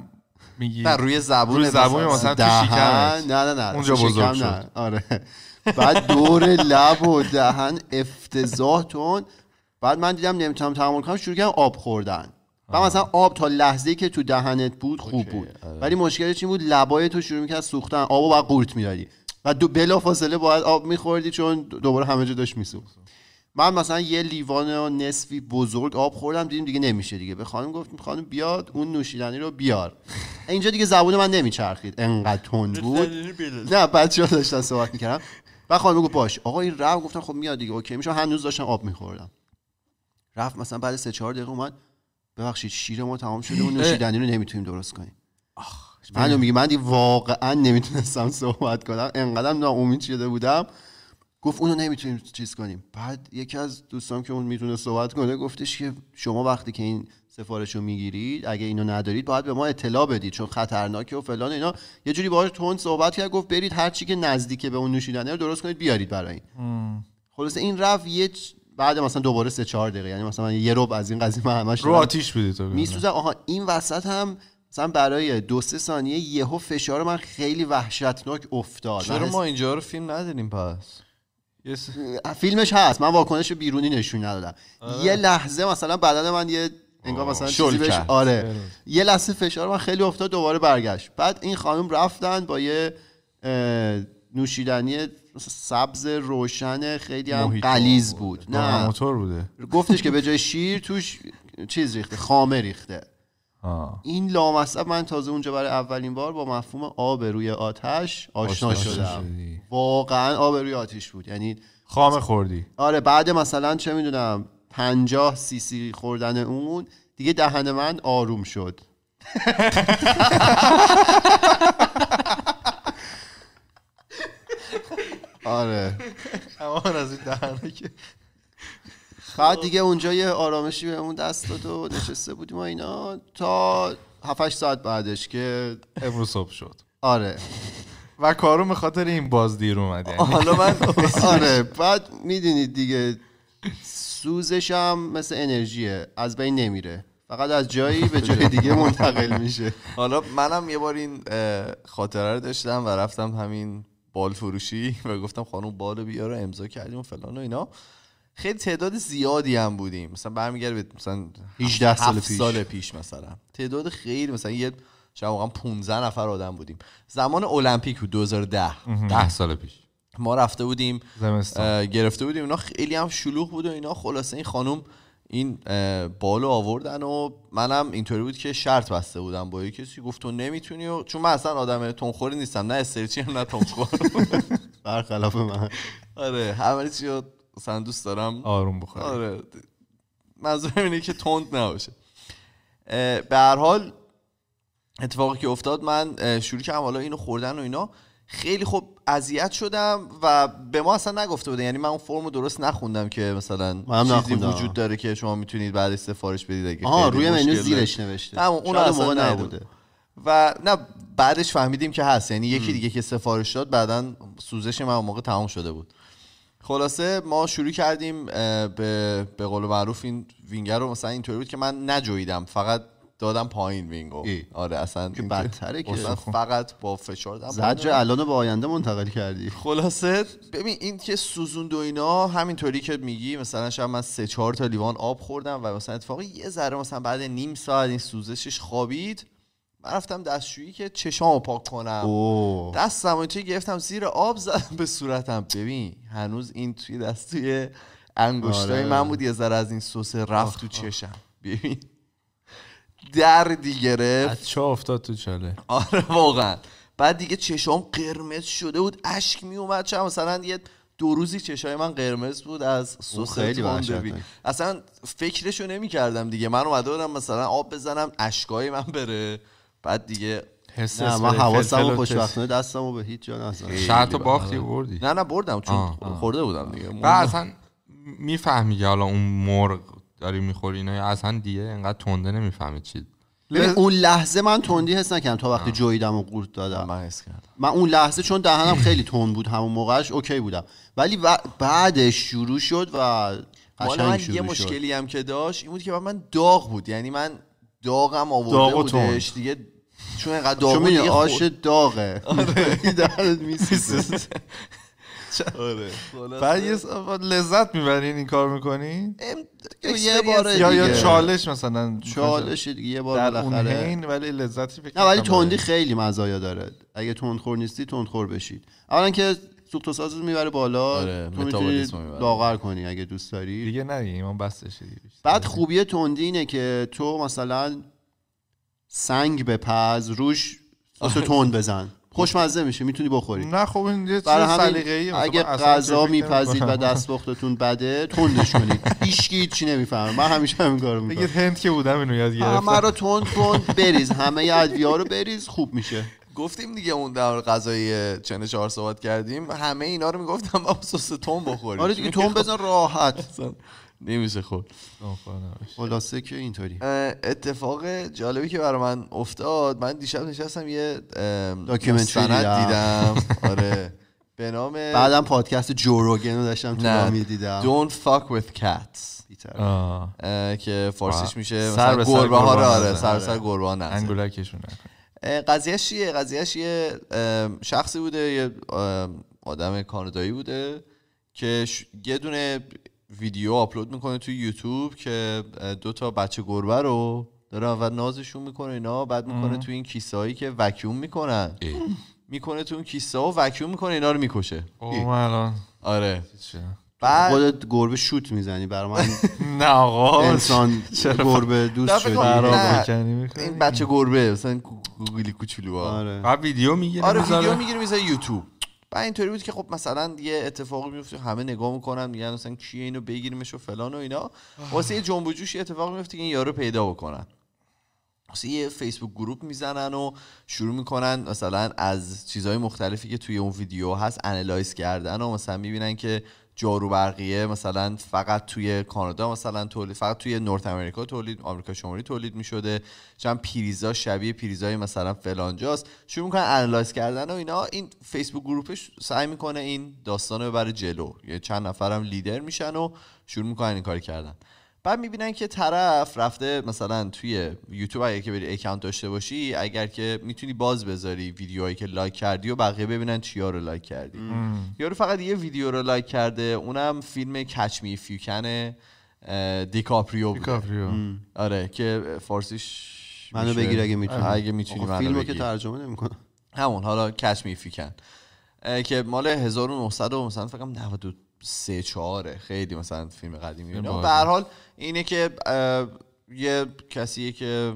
میگی نه روی زبون روی زبون مثلا نه نه نه اونجا بزرگ شد نه. آره بعد دور لب و دهن افتضاح تون بعد من دیدم نمیتونم تحمل کنم شروع کردم آب خوردن و مثلا آب تا لحظه که تو دهنت بود خوب بود آره. ولی مشکل چی بود لبای تو شروع میکرد سوختن آب و قورت میدادی و دو بلا فاصله باید آب میخوردی چون دوباره همه جا داشت میسوخت من مثلا یه لیوان و نصفی بزرگ آب خوردم دیدیم دیگه نمیشه دیگه به خانم گفت خانم بیاد اون نوشیدنی رو بیار [LAUGHS] اینجا دیگه زبون من نمیچرخید انقدر تند بود نه بچه ها داشتن صحبت میکردم و خانم گفت باش آقا این رفت گفتم خب میاد دیگه اوکی میشه هنوز داشتم آب میخوردم رفت مثلا بعد سه چهار دقیقه اومد ببخشید شیر ما تمام شده اون نوشیدنی رو نمیتونیم درست کنیم آخ من میگه من واقعا نمیتونستم صحبت کنم انقدر ناامید شده بودم گفت اونو نمیتونیم چیز کنیم بعد یکی از دوستان که اون میتونه صحبت کنه گفتش که شما وقتی که این سفارش رو میگیرید اگه اینو ندارید باید به ما اطلاع بدید چون خطرناکه و فلان اینا یه جوری باهاش تون صحبت کرد گفت برید هر چی که نزدیکه به اون نوشیدنی رو درست کنید بیارید برای این این رفت یه بعد مثلا دوباره سه چهار دقیقه یعنی مثلا یه رب از این قضیه همش رو آتیش بودی تو میسوزم آها این وسط هم مثلا برای دو سه ثانیه یهو فشار من خیلی وحشتناک افتاد چرا ما اینجا رو فیلم نداریم پس yes. فیلمش هست من واکنش بیرونی نشون ندادم آره. یه لحظه مثلا بدن من یه انگار مثلا چیزی بهش آره یه لحظه فشار من خیلی افتاد دوباره برگشت بعد این خانم رفتن با یه نوشیدنی سبز روشن خیلی هم قلیز بود نه موتور بوده گفتش که به جای شیر توش چیز ریخته خامه ریخته آه. این لامصب من تازه اونجا برای اولین بار با مفهوم آب روی آتش آشنا, شدم واقعا آب روی آتش بود یعنی خامه خوردی آره بعد مثلا چه میدونم پنجاه سی خوردن اون دیگه دهن من آروم شد [LAUGHS] آره همان [LAUGHS] از این دهنه که بعد خب دیگه اونجا یه آرامشی بهمون دست داد و نشسته بودیم و اینا تا 7 ساعت بعدش که امروز صبح شد آره و کارو به خاطر این باز دیر اومد یعنی. حالا من [LAUGHS] آره بعد میدونید دیگه سوزش هم مثل انرژیه از بین نمیره فقط از جایی به جای [LAUGHS] دیگه منتقل میشه حالا منم یه بار این خاطره رو داشتم و رفتم همین بال فروشی [LAUGHS] و گفتم خانم بال رو امضا کردیم و فلان و اینا خیلی تعداد زیادی هم بودیم مثلا برمیگرده به مثلا 18 سال پیش سال پیش مثلا تعداد خیلی مثلا یه شب واقعا 15 نفر آدم بودیم زمان المپیک بود 2010 10 سال پیش ما رفته بودیم گرفته بودیم اونا خیلی هم شلوغ بود و اینا خلاصه این خانم این بالو آوردن و منم اینطوری بود که شرط بسته بودم با یه کسی گفت تو نمیتونی و چون من اصلا آدم تنخوری نیستم نه استرچی هم نه تنخور [LAUGHS] برخلاف من آره همه چی رو دوست دارم آروم بخور. آره منظورم اینه که تند نباشه به هر حال اتفاقی که افتاد من شروع کردم حالا اینو خوردن و اینا خیلی خوب اذیت شدم و به ما اصلا نگفته بوده یعنی من اون فرم رو درست نخوندم که مثلا چیزی وجود داره که شما میتونید بعد سفارش بدید اگه روی منو زیرش نوشته اما اون اصلا نبوده و نه بعدش فهمیدیم که هست یعنی یکی دیگه که سفارش داد بعدا سوزش من اون موقع تمام شده بود خلاصه ما شروع کردیم به به قول معروف این وینگر رو مثلا اینطوری بود که من نجویدم فقط دادم پایین وینگو آره اصلا که بدتره که خب. فقط با فشار زجر الانو به آینده منتقل کردی خلاصه ببین این که سوزوند و اینا همینطوری که میگی مثلا شب من سه چهار تا لیوان آب خوردم و مثلا اتفاقی یه ذره مثلا بعد نیم ساعت این سوزشش خوابید من رفتم دستشویی که رو پاک کنم دست دستم توی گرفتم زیر آب زدم به صورتم ببین هنوز این توی دست توی انگشتای آره. من بود یه ذره از این سس رفت تو چشم ببین دردی گرفت از چه افتاد تو چاله آره واقعا بعد دیگه چشام قرمز شده بود اشک می اومد چه مثلا یه دو روزی چشای من قرمز بود از سس خیلی اصلا فکرشو نمی کردم دیگه من اومده بودم مثلا آب بزنم اشکای من بره بعد دیگه حس نه من حواسمو خوشبختانه دستمو به هیچ جا نزدم شرط باختی بردی نه نه بردم چون خورده بودم دیگه بعد اصلا میفهمی که حالا اون مرغ داری میخوری اینا اصلا دیگه انقدر تنده نمیفهمی چی اون لحظه من تندی حس نکردم تا وقتی جویدم و قورت دادم من حس کردم من اون لحظه چون دهنم خیلی تند بود همون موقعش اوکی بودم ولی بعدش شروع شد و قشنگ من یه مشکلی هم که داشت این بود که من داغ بود یعنی من داغم آورده داغ بودش دیگه چون انقدر داغ بود آش داغه آره. [LAUGHS] [LAUGHS] آره. بعد یه لذت میبرین این کار میکنین یه بار یا یا چالش مثلا چالش دیگه یه بار بالاخره ولی لذتی فکر نه ولی تندی خیلی مزایا داره اگه تندخور نیستی تندخور بشید اولا که سوخت و سازت میبره بالا آره، تو میتونی داغر کنی اگه دوست داری دیگه نه ایمان بسته شدی بعد خوبی تندی اینه که تو مثلا سنگ به پز روش سس آره. تند بزن خوشمزه میشه میتونی بخوری نه خب این یه سلیقه‌ایه اگه غذا میپزید و دستپختتون بده تندش کنید [LAUGHS] هیچ چی نمیفهمه من همیشه همین کارو میکنم بگید هند که بودم اینو یاد گرفتم همه رو تند تند بریز همه ادویه رو بریز خوب میشه گفتیم دیگه اون در غذای چنه چهار ساعت کردیم همه اینا رو میگفتم با سس تون بخوریم. آره دیگه تون بزن راحت نمیشه خود خلاصه که اینطوری اتفاق جالبی که برای من افتاد من دیشب نشستم یه داکیومنتری دیدم [LAUGHS] آره به نام بعدم پادکست جوروگن رو داشتم تو رامی دیدم Don't fuck with cats که فارسیش میشه مثلا گربه ها آره سر سر گربه ها انگولکشون قضیهش چیه قضیهش یه شخصی بوده یه آدم کانادایی بوده که یه دونه ویدیو آپلود میکنه توی یوتیوب که دو تا بچه گربه رو داره و نازشون میکنه اینا بعد میکنه تو این کیسه که وکیوم میکنن میکنه تو اون کیسه و وکیوم میکنه اینا رو میکشه اوه آره بعد خودت گربه شوت میزنی برای من [LAUGHS] نه آقا انسان گربه دوست شدی این بچه گربه مثلا گوگلی کوچولو آره بعد ویدیو میگیره آره ویدیو میگیره میذاره یوتیوب بعد اینطوری بود که خب مثلا یه اتفاقی میفته همه نگاه میکنن میگن مثلا کیه اینو بگیریمش و فلان و اینا واسه یه جنب جوشی اتفاق میفته که این یارو پیدا بکنن واسه یه فیسبوک گروپ میزنن و شروع میکنن مثلا از چیزهای مختلفی که توی اون ویدیو هست انالایز کردن و مثلا میبینن که برقیه مثلا فقط توی کانادا مثلا تولید فقط توی نورت امریکا تولید آمریکا شمالی تولید می شده چند پیریزا شبیه پیریزای مثلا فلانجاست شروع میکنن انالایز کردن و اینا این فیسبوک گروپش سعی میکنه این داستان رو ببره جلو یه چند نفرم لیدر میشن و شروع میکنن این کاری کردن بعد میبینن که طرف رفته مثلا توی یوتیوب اگه که بری اکانت داشته باشی اگر که میتونی باز بذاری ویدیوهایی که لایک کردی و بقیه ببینن چیا رو لایک کردی یارو فقط یه ویدیو رو لایک کرده اونم فیلم کچمی می فیوکن دیکاپریو دیکاپریو آره که فارسیش منو بگیر اگه میتونی اگه میتونی منو فیلمو که ترجمه نمیکنه همون حالا کچ می فیوکن که مال 1900 مثلا فکر کنم 93 4 خیلی مثلا فیلم قدیمی به هر حال اینه که یه کسیه که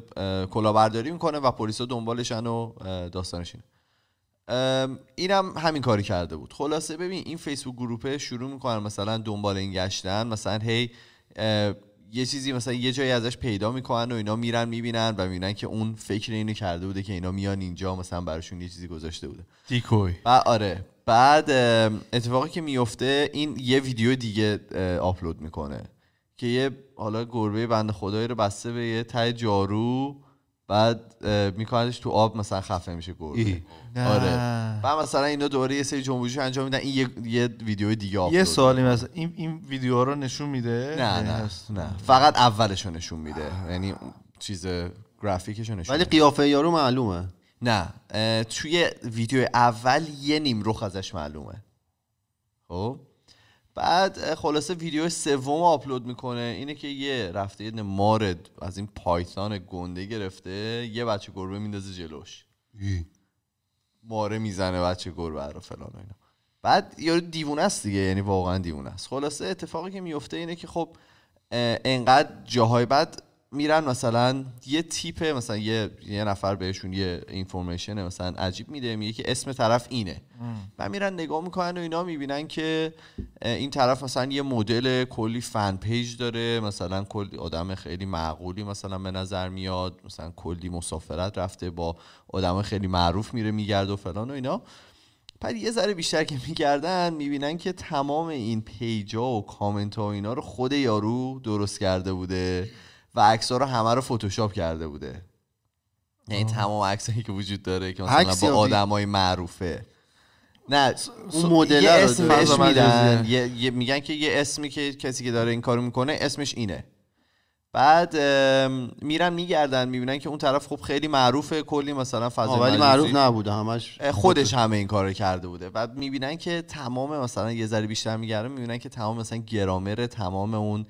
کلاهبرداری میکنه و پلیسا دنبالشن و داستانشین اینم همین کاری کرده بود خلاصه ببین این فیسبوک گروپه شروع میکنن مثلا دنبال این گشتن مثلا هی یه چیزی مثلا یه جایی ازش پیدا میکنن و اینا میرن میبینن و میبینن که اون فکر اینو کرده بوده که اینا میان اینجا مثلا براشون یه چیزی گذاشته بوده دیکوی و آره بعد اتفاقی که میفته این یه ویدیو دیگه آپلود میکنه که یه حالا گربه بند خدایی رو بسته به یه تای جارو بعد میکننش تو آب مثلا خفه میشه گربه آره بعد مثلا اینا دوره یه سری جنبوجوش انجام میدن این یه, یه ویدیو دیگه آب یه سوالی مثلا این این ویدیوها رو نشون میده نه یعنی نه فقط اولش رو نشون میده یعنی چیز گرافیکش رو نشون ولی قیافه یارو معلومه نه توی ویدیو اول یه نیم رخ ازش معلومه خب بعد خلاصه ویدیو سوم آپلود میکنه اینه که یه رفته یه مارد از این پایتان گنده گرفته یه بچه گربه میندازه جلوش ماره میزنه بچه گربه رو فلان اینا بعد یارو دیوونه است دیگه یعنی واقعا دیوونه است خلاصه اتفاقی که میفته اینه که خب انقدر جاهای بعد میرن مثلا یه تیپ مثلا یه, یه نفر بهشون یه اینفورمیشن مثلا عجیب میده میگه که اسم طرف اینه و میرن نگاه میکنن و اینا میبینن که این طرف مثلا یه مدل کلی فن پیج داره مثلا کلی آدم خیلی معقولی مثلا به نظر میاد مثلا کلی مسافرت رفته با آدم خیلی معروف میره میگرد و فلان و اینا بعد یه ذره بیشتر که میگردن میبینن که تمام این پیجا و کامنت ها و اینا رو خود یارو درست کرده بوده و عکس رو همه رو فتوشاپ کرده بوده یعنی تمام عکسایی که وجود داره که مثلا با آدمای معروفه نه اون مدل یه اسمش میدن یه،, میگن که یه اسمی که کسی که داره این کارو میکنه اسمش اینه بعد میرن میگردن میبینن که اون طرف خب خیلی معروفه کلی مثلا فضا ولی معروف نبوده همش خودش همه این کارو کرده بوده بعد میبینن که تمام مثلا یه ذره بیشتر میگردن میبینن که تمام مثلا گرامر تمام اون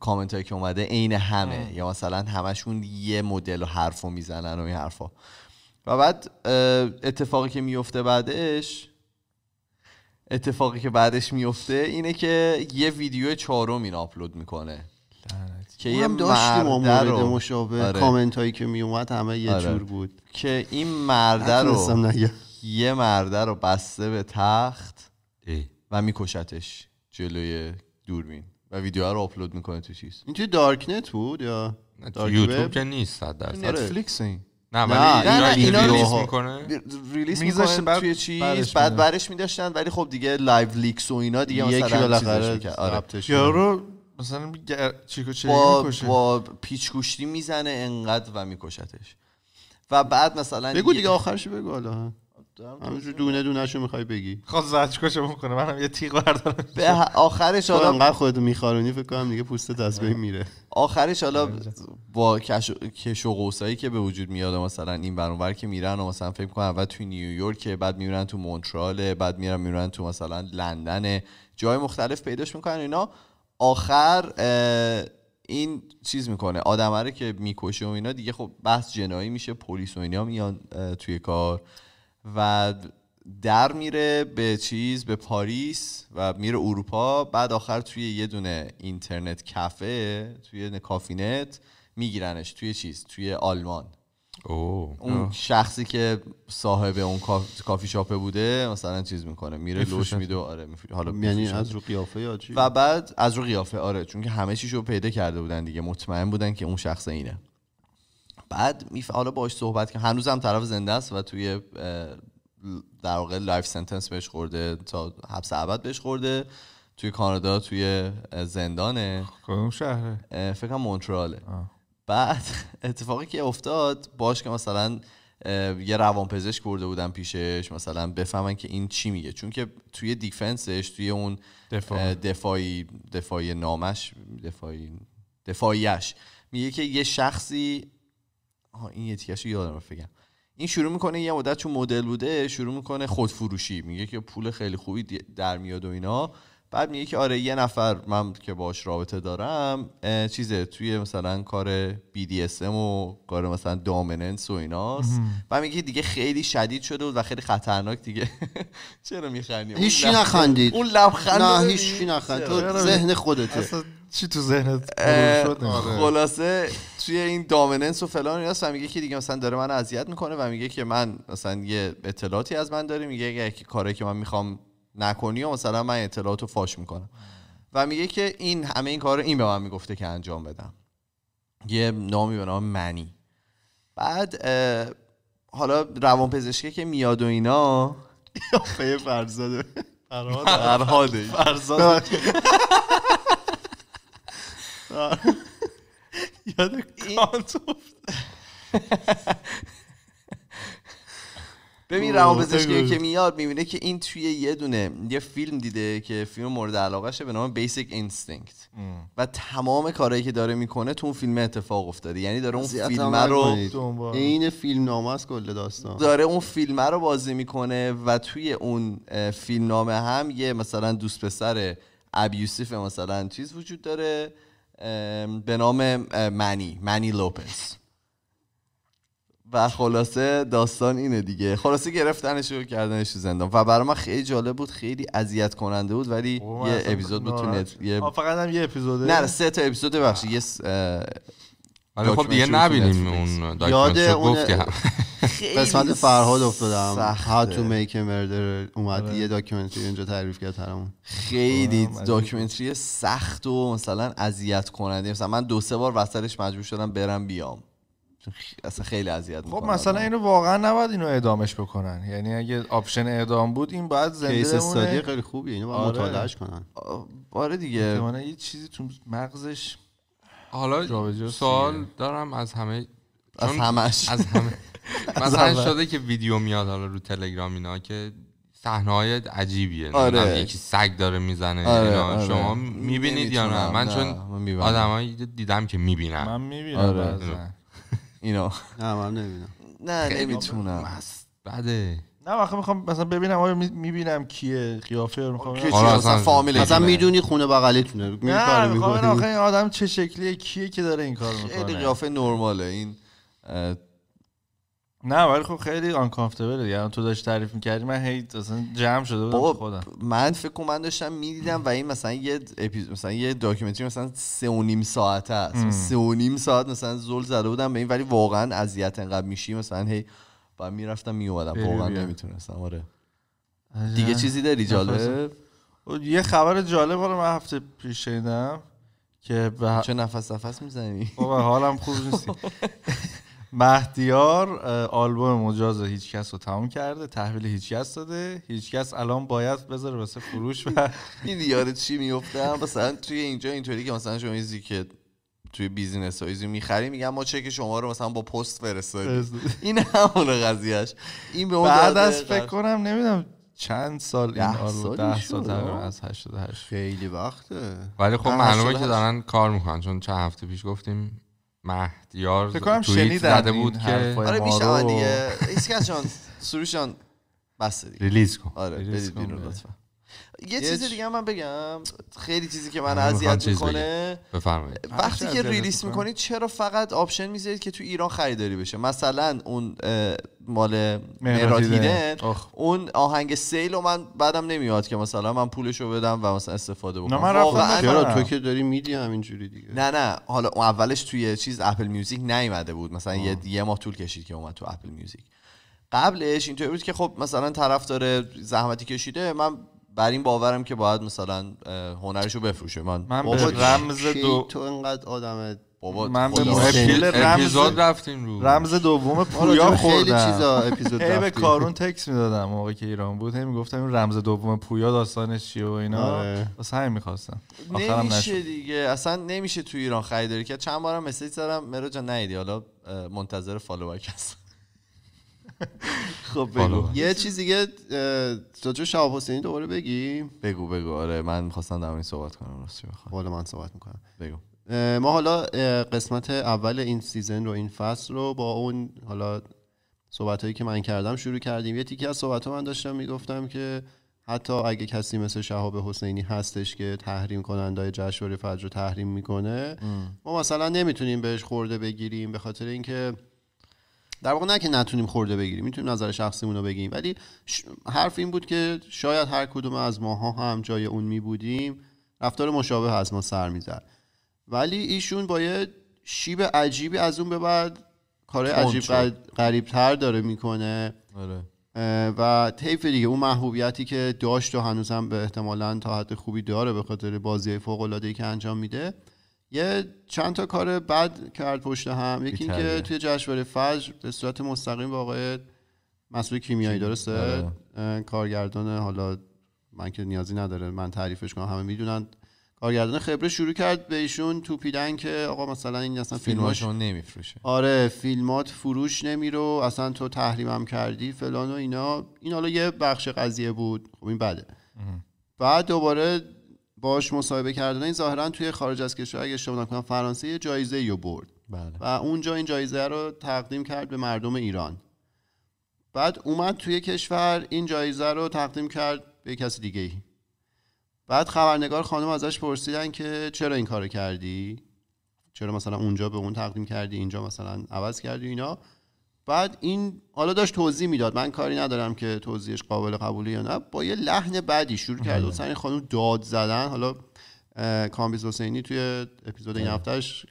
کامنت هایی که اومده عین همه یا مثلا همشون یه مدل و حرف رو میزنن و این حرفا و بعد اتفاقی که میفته بعدش اتفاقی که بعدش میفته اینه که یه ویدیو چهارم این آپلود میکنه که یه داشتیم رو... مشابه آره. کامنت هایی که میومد همه یه آره. جور بود که این مرده رو یه مرده رو بسته به تخت و میکشتش جلوی دوربین ویدیو رو آپلود میکنه تو چیز این چه دارک نت بود یا تو یوتیوب که نیست صد نتفلیکس آره. این نه ولی اینا ریلیز میکنه ریلیز میذاشتن توی چیز بعد برش میداشتن ولی خب دیگه لایو لیکس و اینا دیگه مثلا بالاخره آره. یارو مثلا چیکو چه میکشه با پیچ گوشتی میزنه انقدر و میکشتش و بعد مثلا بگو دیگه آخرش بگو حالا همینجور دونه دونه شو میخوای بگی خواست خب، میکنه بکنه منم یه تیغ بردارم به آخرش حالا انقدر خودتو میخارونی فکر کنم دیگه پوسته از آره. میره آخرش حالا آره، با کش و قوسایی که به وجود میاد مثلا این برانور که میرن و مثلا فکر کنم اول تو نیویورک بعد میرن تو مونترال بعد میرن میرن تو مثلا لندن جای مختلف پیداش میکنن اینا آخر این چیز میکنه آدمه که میکشه و اینا دیگه خب بحث جنایی میشه پلیس و اینا میان توی کار و در میره به چیز به پاریس و میره اروپا بعد آخر توی یه دونه اینترنت کافه توی کافینت میگیرنش توی چیز توی آلمان اوه. اون شخصی که صاحب اون کافی شاپه بوده مثلا چیز میکنه میره لوش میده آره حالا یعنی از رو قیافه یا چی و بعد از رو قیافه آره چون که همه رو پیدا کرده بودن دیگه مطمئن بودن که اون شخص اینه بعد میف... حالا باش صحبت که هنوزم طرف زنده است و توی در واقع لایف سنتنس بهش خورده تا حبس ابد بهش خورده توی کانادا توی زندانه کدوم شهره فکرم مونتراله بعد [LAUGHS] اتفاقی که افتاد باش که مثلا یه روانپزشک برده بودن پیشش مثلا بفهمن که این چی میگه چون که توی دیفنسش توی اون دفاع. دفاعی دفاعی نامش دفاعی دفاعیش میگه که یه شخصی آها این رو یادم بگم این شروع میکنه یه مدت چون مدل بوده شروع میکنه خودفروشی میگه که پول خیلی خوبی در میاد و اینا بعد میگه که آره یه نفر من که باش رابطه دارم چیزه توی مثلا کار دی و کار مثلا دامننس و ایناست و میگه دیگه خیلی شدید شده و خیلی خطرناک دیگه [LAUGHS] چرا میخندی هیچی نخندید اون لبخند نه هیچی نخند تو ذهن چی تو ذهنت آره. خلاصه توی این دامننس و فلان و میگه که دیگه مثلا داره من اذیت میکنه و میگه که من مثلا یه اطلاعاتی از من داره میگه اگه کاری که من میخوام نکنی و مثلا من اطلاعاتو فاش میکنم و میگه که این همه این کار رو این به من میگفته که انجام بدم یه نامی به نام منی بعد حالا روانپزشکی که میاد و اینا فرزاده فرهاده فرزاده یاد [LAUGHS] کانت [LAUGHS] ببین روانپزشکی که میاد میبینه که این توی یه دونه یه فیلم دیده که فیلم مورد علاقه به نام بیسیک اینستینکت و تمام کارهایی که داره میکنه تو اون فیلم اتفاق افتاده یعنی داره اون فیلم رو این فیلم نامه داستان داره اون فیلم رو بازی میکنه و توی اون فیلم نامه هم یه مثلا دوست پسر ابیوسیف مثلا چیز وجود داره به نام منی منی لوپس و خلاصه داستان اینه دیگه خلاصه گرفتنش و کردنش تو زندان و برای من خیلی جالب بود خیلی اذیت کننده بود ولی یه اپیزود بود یه... فقط هم یه اپیزوده نه سه تا اپیزود بخشی یه ولی خب دیگه نبینیم اون یاد اون قسمت فرهاد افتادم How to make a murder اومد آره. یه داکیومنتری اینجا تعریف کرد ترمون. خیلی داکیومنتری سخت و مثلا اذیت کننده مثلا من دو سه بار وسطش مجبور شدم برم بیام اصلا خیلی اذیت خب مثلا اینو واقعا نباید اینو اعدامش بکنن یعنی اگه آپشن اعدام بود این باید زنده کیس استادی خیلی خوبیه اینو باید آره. مطالعهش کنن آره دیگه یه چیزی تو مغزش حالا سوال دارم از همه از همش از همه [LAUGHS] مثلا شده که ویدیو میاد حالا رو تلگرام اینا که صحنه های عجیبیه آره. یکی سگ داره میزنه آره،, آره. شما میبینید یا نه من چون آدمایی دیدم که میبینم من میبینم آره. اینا نه من نمیبینم نه نمیتونم بده نه آخه میخوام مثلا ببینم آیا میبینم کیه قیافه رو میخوام کیه آره فامیل مثلا میدونی خونه بغلتونه نه میخوام آخه این آدم چه شکلیه کیه که داره این کار میکنه خیلی قیافه نرماله این نه ولی خب خیلی آنکامفتبله یعنی تو داشت تعریف میکردی من هی اصلا جمع شده بودم خودم من فکر کنم من داشتم میدیدم و این مثلا یه اپیزود مثلا یه داکیومنتری مثلا سه و نیم ساعته است سه و نیم ساعت مثلا زل زده بودم به این ولی واقعا اذیت انقدر میشی مثلا هی و میرفتم میومدم واقعا نمیتونستم آره دیگه چیزی داری جالب یه خبر جالب رو من هفته پیش شنیدم که چه نفس نفس میزنی بابا حالم خوب نیست مهدیار آلبوم مجاز هیچ کس رو تمام کرده تحویل هیچکس داده هیچکس الان باید بذاره واسه فروش و این [LAUGHS] یاره چی میفته مثلا توی اینجا اینطوری که مثلا شما این که توی بیزینس سایزی میخری میگن ما چک شما رو مثلا با پست فرستادیم این همون قضیهش این به اون بعد از فکر کنم نمیدونم چند سال این آلو ده سال از 88 خیلی وقته ولی خب معلومه که دارن کار میکنن چون چند هفته پیش گفتیم مهدیار توییت زده بود که آره میشه دیگه ایسکت کس جان سروش جان بس دیگه ریلیز کن آره بیرون لطفا یه چیز دیگه من بگم خیلی چیزی که من اذیت میکنه بفرمایید وقتی که ریلیس میکنی چرا فقط آپشن میذارید که تو ایران خریداری بشه مثلا اون مال مهرات اون آهنگ سیل و من بعدم نمیاد که مثلا من رو بدم و مثلا استفاده بکنم من چرا تو که داری میدی همینجوری دیگه نه نه حالا اولش توی چیز اپل میوزیک نیومده بود مثلا یه, یه ماه طول کشید که اومد تو اپل میوزیک قبلش اینطوری بود که خب مثلا طرف داره زحمتی کشیده من بر این باورم که باید مثلا هنرشو بفروشه من من به رمز دو تو اینقدر آدم بابا من به رمز رفتیم رو رمز دوم آره، پویا خوردم خیلی چیزا اپیزود رفتیم به کارون تکس میدادم موقعی که ایران بود هی میگفتم این رمز دوم پویا داستانش چیه و اینا آره. واسه همین میخواستم نمیشه دیگه اصلا نمیشه تو ایران خریداری که چند بارم مسیج دارم مرو جان نیدی حالا منتظر بک هستم [LAUGHS] خب بگو یه چیز دیگه راجع شهاب حسینی دوباره بگی بگو بگو آره من میخواستم در این صحبت کنم راستی بخوام حالا من صحبت میکنم بگو ما حالا قسمت اول این سیزن رو این فصل رو با اون حالا صحبت هایی که من کردم شروع کردیم یه تیکی از صحبت ها من داشتم میگفتم که حتی اگه کسی مثل شهاب حسینی هستش که تحریم کننده جشوری فجر رو تحریم میکنه ما مثلا نمیتونیم بهش خورده بگیریم به خاطر اینکه در واقع نه که نتونیم خورده بگیریم میتونیم نظر شخصیمون رو بگیم ولی حرف این بود که شاید هر کدوم از ماها هم جای اون می بودیم رفتار مشابه از ما سر میزد ولی ایشون با شیب عجیبی از اون به بعد کار عجیب غریب تر داره میکنه آره. و طیف دیگه اون محبوبیتی که داشت و هنوزم به احتمالا تا حد خوبی داره به خاطر بازی فوق العاده که انجام میده یه چند تا کار بد کرد پشت هم یکی اینکه توی جشنواره فجر به صورت مستقیم با آقای مسئول کیمیایی درسته آره. کارگردان حالا من که نیازی نداره من تعریفش کنم همه میدونن کارگردان خبره شروع کرد به ایشون توپیدن که آقا مثلا این اصلا فیلماش نمیفروشه آره فیلمات فروش رو اصلا تو تحریمم کردی فلان و اینا این حالا یه بخش قضیه بود خب این بده بعد دوباره باش مصاحبه کردن این ظاهرا توی خارج از کشور اگه اشتباه نکنم فرانسه یه جایزه رو برد بله. و اونجا این جایزه رو تقدیم کرد به مردم ایران بعد اومد توی کشور این جایزه رو تقدیم کرد به کسی دیگه ای بعد خبرنگار خانم ازش پرسیدن که چرا این کارو کردی چرا مثلا اونجا به اون تقدیم کردی اینجا مثلا عوض کردی اینا بعد این حالا داشت توضیح میداد من کاری ندارم که توضیحش قابل قبوله یا نه با یه لحن بدی شروع کرد بله. و این خانم داد زدن حالا کامبیز حسینی توی اپیزود این بله. هفتهش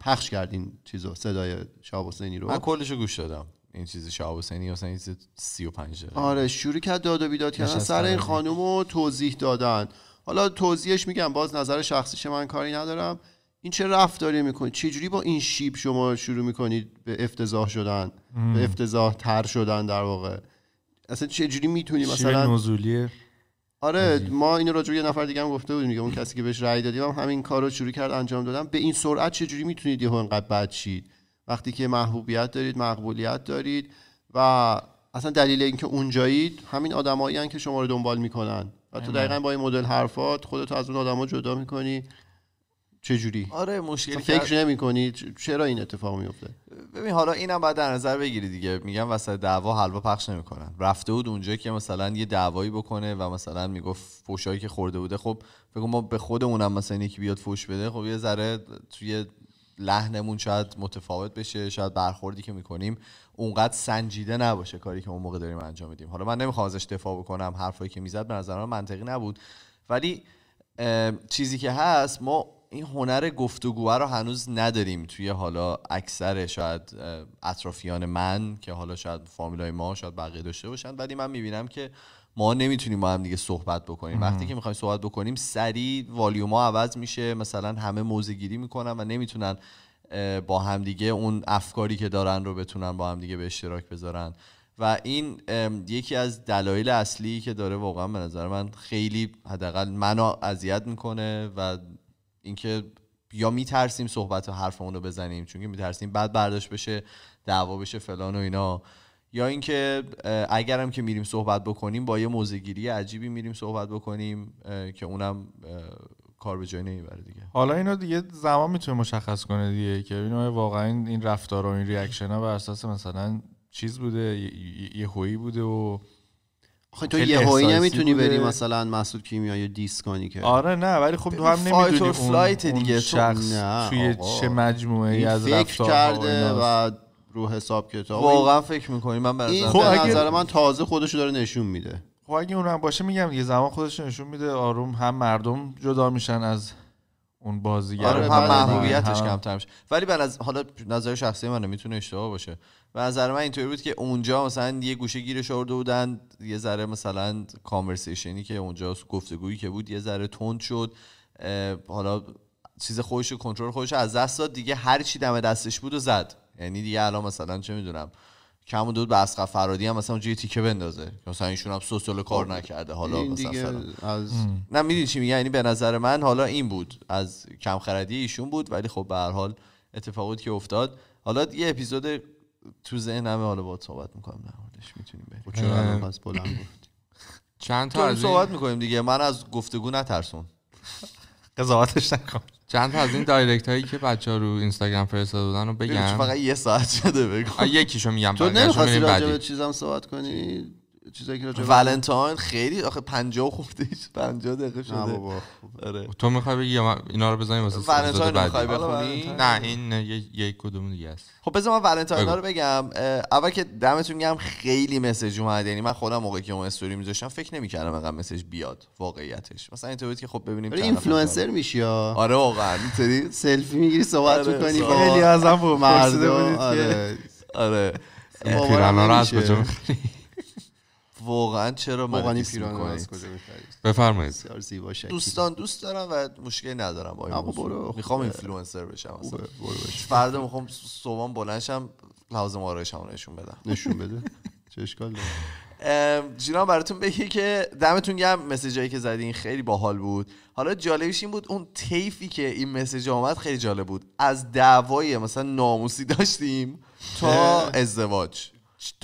پخش کرد این چیزو صدای شهاب حسینی رو من کلشو گوش دادم این چیز شاه حسینی مثلا این 35 آره شروع کرد داد و بیداد کردن سر این خانم رو توضیح دادن حالا توضیحش میگم باز نظر شخصیش من کاری ندارم این چه رفتاری میکنید چجوری با این شیب شما شروع میکنید به افتضاح شدن به افتضاح تر شدن در واقع اصلا چجوری میتونی مثلا نزولیه آره ما اینو راجع یه نفر دیگه هم گفته بودیم میگه اون کسی که بهش رأی دادیم هم همین کار رو شروع کرد انجام دادم به این سرعت چجوری میتونید یهو انقدر بد شید وقتی که محبوبیت دارید مقبولیت دارید و اصلا دلیل اینکه اونجایید همین آدمایی که شما رو دنبال میکنن و تو دقیقا با این مدل حرفات خودت از اون آدما جدا میکنی چجوری آره مشکل فکر نمی کنی چرا این اتفاق میفته ببین حالا اینم بعد در نظر بگیری دیگه میگم وسط دعوا حلوا پخش نمیکنن رفته بود اونجا که مثلا یه دعوایی بکنه و مثلا میگفت فوشایی که خورده بوده خب بگو ما به خودمونم مثلا یکی بیاد فوش بده خب یه ذره توی لحنمون شاید متفاوت بشه شاید برخوردی که میکنیم اونقدر سنجیده نباشه کاری که اون موقع داریم انجام میدیم حالا من نمیخوام ازش دفاع بکنم حرفایی که میزد به نظر من منطقی نبود ولی چیزی که هست ما این هنر گفتگوه رو هنوز نداریم توی حالا اکثر شاید اطرافیان من که حالا شاید فامیلای ما شاید بقیه داشته باشن ولی من میبینم که ما نمیتونیم با هم دیگه صحبت بکنیم وقتی که میخوایم صحبت بکنیم سریع والیوما عوض میشه مثلا همه موزه گیری میکنن و نمیتونن با همدیگه اون افکاری که دارن رو بتونن با همدیگه به اشتراک بذارن و این یکی از دلایل اصلی که داره واقعا به نظر من خیلی حداقل منو اذیت میکنه و اینکه یا میترسیم صحبت و حرفمون رو بزنیم چون میترسیم بعد برداشت بشه دعوا بشه فلان و اینا یا اینکه اگرم که میریم صحبت بکنیم با یه موزگیری عجیبی میریم صحبت بکنیم که اونم کار به جای نمیبره دیگه حالا اینا دیگه زمان میتونه مشخص کنه دیگه که واقعا این رفتار و این ریاکشن ها بر اساس مثلا چیز بوده یه هویی بوده و خب تو یهویی نمیتونی بری مثلا مسعود کیمیایی دیس کنی که آره نه ولی خب تو هم نمیدونی فلایت دیگه شخص توی چه مجموعه ای از فکر کرده و رو حساب کتاب واقعا فکر میکنی من به خب نظر من تازه خودشو داره نشون میده خب اگه اونم باشه میگم یه زمان خودشو نشون میده آروم هم مردم جدا میشن از اون بازیگر آره هم محبوبیتش کمتر میشه ولی بعد از حالا نظر شخصی من میتونه اشتباه باشه و نظر من اینطوری بود که اونجا مثلا یه گوشه گیرش آورده بودن یه ذره مثلا کانورسیشنی که اونجا گفتگویی که بود یه ذره تند شد حالا چیز خودش کنترل خودش از دست داد دیگه هر چی دم دستش بود و زد یعنی دیگه الان مثلا چه میدونم کم و دود به اسقف فرادی هم مثلا اونجوری تیکه بندازه مثلا ایشون هم سوسیال کار خب، نکرده حالا مثلا از... نه میدونی چی میگه یعنی به نظر من حالا این بود از کم خردی ایشون بود ولی خب به هر حال اتفاقی که افتاد حالا یه اپیزود تو ذهنمه حالا با صحبت میکنم در موردش میتونیم بریم چون پس بلند بود چند تا از صحبت میکنیم دیگه من از گفتگو نترسون قضاوتش نکن چند تا از این دایرکت هایی که بچه ها رو اینستاگرام فرستاده بودن رو بگم فقط یه ساعت شده بگو یکیشو میگم تو نمیخواستی راجع به چیزم صحبت کنی چیزایی که راجع ولنتاین خیلی آخه 50 خورده 50 دقیقه شده بابا آره تو میخوای بگی اینا رو بزنیم واسه ولنتاین میخوای بخونی نه این یک کدوم دیگه است خب بذار من ولنتاین رو بگم اول که دمتون گرم خیلی مسج اومد یعنی من خودم موقعی که اون استوری میذاشتم فکر نمیکردم انقدر مسیج بیاد واقعیتش مثلا اینطوری که خب ببینیم آره اینفلوئنسر میشی آره واقعا اینطوری سلفی میگیری صحبت آره، میکنی خیلی ازم مرد آره آره پیرانا رو از واقعا چرا من پیرانه از کجا بفرمایید زیبا دوستان دوست دارم و مشکلی ندارم با این میخوام اینفلوئنسر بشم فردا میخوام صبحم بلنشم لازم آرایشم نشون بدم نشون بده چه اشکال جینا براتون بگی که دمتون گرم مسیجایی که زدین خیلی باحال بود حالا جالبش این بود اون تیفی که این مسیج آمد خیلی جالب بود از دعوای مثلا ناموسی داشتیم تا ازدواج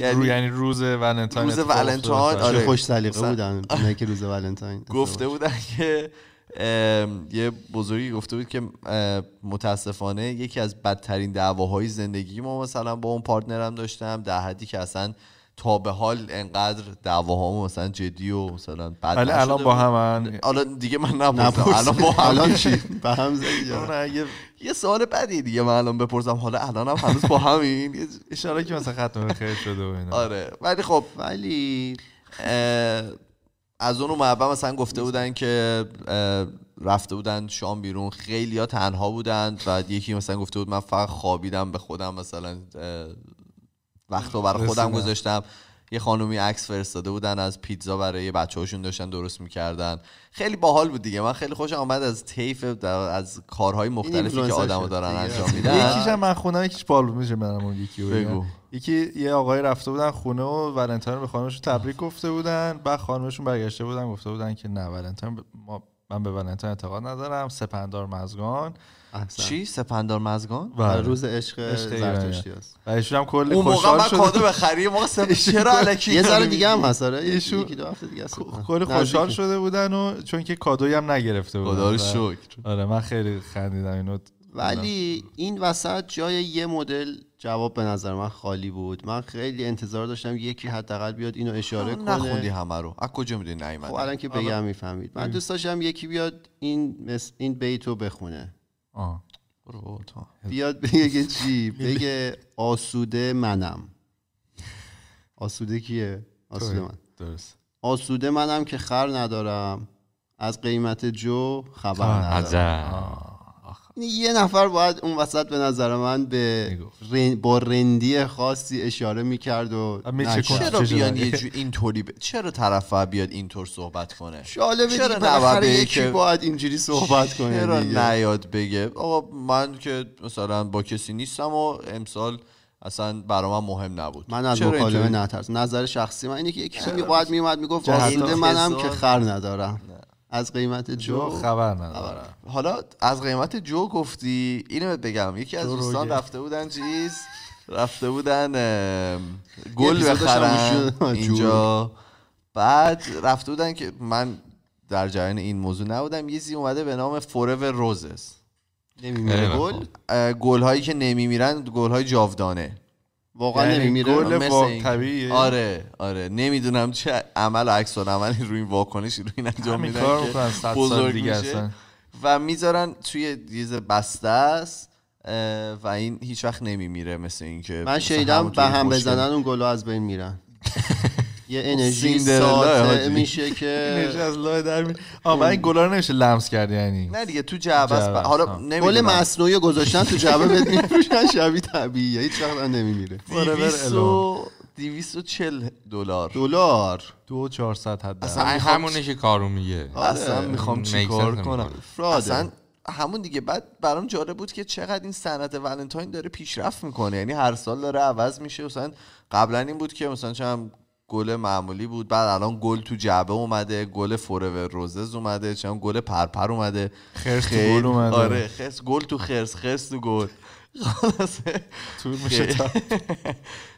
یعنی رو یعنی روز ولنتاین روز ولنتاین آره. آره خوش سلیقه بودن [LAUGHS] اونایی که روز ولنتاین گفته بودن که یه بزرگی گفته بود که متاسفانه یکی از بدترین دعواهای زندگی ما مثلا با اون پارتنرم داشتم در حدی که اصلا تا به حال انقدر دعواهامو مثلا جدی و مثلا بد الان با هم حالا دیگه من نبودم الان با هم الان چی با هم آره، یه سوال بدی دیگه من الان بپرسم حالا هم هنوز با همین اشاره که مثلا ختم خیر شده و اینا آره ولی خب ولی از اون معبه مثلا گفته بودن که رفته بودن شام بیرون خیلی ها تنها بودن و یکی مثلا گفته بود من فقط خوابیدم به خودم مثلا وقت رو برای خودم گذاشتم یه خانومی عکس فرستاده بودن از پیتزا برای بچه‌هاشون داشتن درست میکردن خیلی باحال بود دیگه من خیلی خوشم آمد از طیف از کارهای مختلفی که آدمو دارن انجام میدن یکیش من خونه یکیش میشه منم اون یکی یکی یه آقای رفته بودن خونه و ولنتاین به خانمشون تبریک گفته بودن بعد خانمشون برگشته بودن گفته بودن که نه ولنتاین ما من به ولنتاین اعتقاد ندارم سپندار مزگان احسن. چی سپندار مزگان بله. بله، روز عشق زرتشتی است و هم کلی خوشحال شد اون موقع من کادو بخری ما سم... چرا الکی یه ذره دیگه هم هست آره ایشون یکی دو هفته دیگه است کلی خوشحال شده بودن و چون که کادویی هم نگرفته بودن خدا رو شکر آره من خیلی خندیدم اینو ولی این وسط جای یه مدل جواب به نظر من خالی بود من خیلی انتظار داشتم یکی حداقل بیاد اینو اشاره کنه نخوندی همه رو از کجا میدونی نیومد خب الان که بگم میفهمید من دوست داشتم یکی بیاد این مس... این بیتو بخونه آه. بیاد بگه چی [LAUGHS] بگه آسوده منم آسوده کیه آسوده من درست آسوده منم که خر ندارم از قیمت جو خبر ندارم یعنی یه نفر باید اون وسط به نظر من به با رندی خاصی اشاره میکرد و چرا بیان اینطوری ب... چرا طرف بیاد اینطور صحبت کنه چرا نباید یکی باید اینجوری صحبت کنه چرا نیاد بگه آقا من که مثلا با کسی نیستم و امسال اصلا برای من مهم نبود من از مکالمه نترس نظر شخصی من اینه که یکی باید میومد میگفت واسطه منم که خر ندارم از قیمت جو خبر ندارم حالا از قیمت جو گفتی اینو بگم یکی از دوستان رفته بودن چیز رفته بودن گل بخرن [LAUGHS] اینجا بعد رفته بودن که من در جریان این موضوع نبودم یه اومده به نام فورور روزز نمیمیره گل گل هایی که نمیمیرن گل های جاودانه واقعا یعنی نمیمیره گل طبیعیه آره آره نمیدونم چه عمل عکس عملی روی این واکنشی روی این انجام میدن که بزرگ دیگه میشه و میذارن توی دیز بسته است و این هیچ وقت نمیمیره مثل اینکه من شیدم به هم بزنن اون گلو از بین میرن [LAUGHS] یه انرژی ساطع میشه [LAUGHS] که انرژی از لای در می آ این گلا رو نمیشه لمس کرد یعنی نه دیگه تو جعبه است حالا نمیدونم گل مصنوعی گذاشتن تو جعبه بد میفروشن شبیه طبیعیه هیچ وقت نمیمیره 240 دلار دلار 2400 حد اصلا همونش که کارو میگه آره. اصلا میخوام چیکار کنم اصلا همون دیگه بعد برام جالب بود که چقدر این صنعت ولنتاین داره پیشرفت میکنه یعنی هر سال داره عوض میشه مثلا قبلا این بود که مثلا چم گل معمولی بود بعد الان گل تو جعبه اومده گل فورور روزز اومده چون گل پرپر اومده خرس گل اومده آره خرس گل تو خرس خرس تو گل خلاصه [LAUGHS]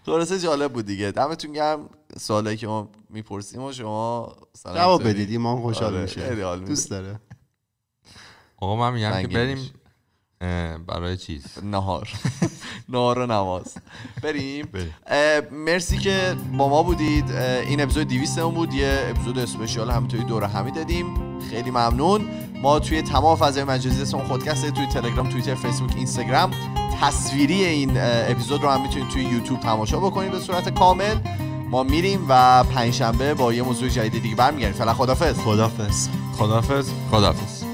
خلاصه جالب بود دیگه دمتون گرم سوالی که ما میپرسیم و شما جواب بدیدی ما خوشحال آره، میشه دوست داره آقا من میگم که بریم برای چیز نهار [LAUGHS] نهار و نماز بریم مرسی که با ما بودید این اپیزود 200 بود یه اپیزود اسپشیال توی دوره همی دادیم خیلی ممنون ما توی تمام فضای مجازی اسم خودکسته توی تلگرام توییتر فیسبوک اینستاگرام تصویری این اپیزود رو هم میتونید توی یوتیوب تماشا بکنید به صورت کامل ما میریم و پنجشنبه با یه موضوع جدید دیگه برمیگردیم فعلا خدافظ خدافظ خدافظ خدافظ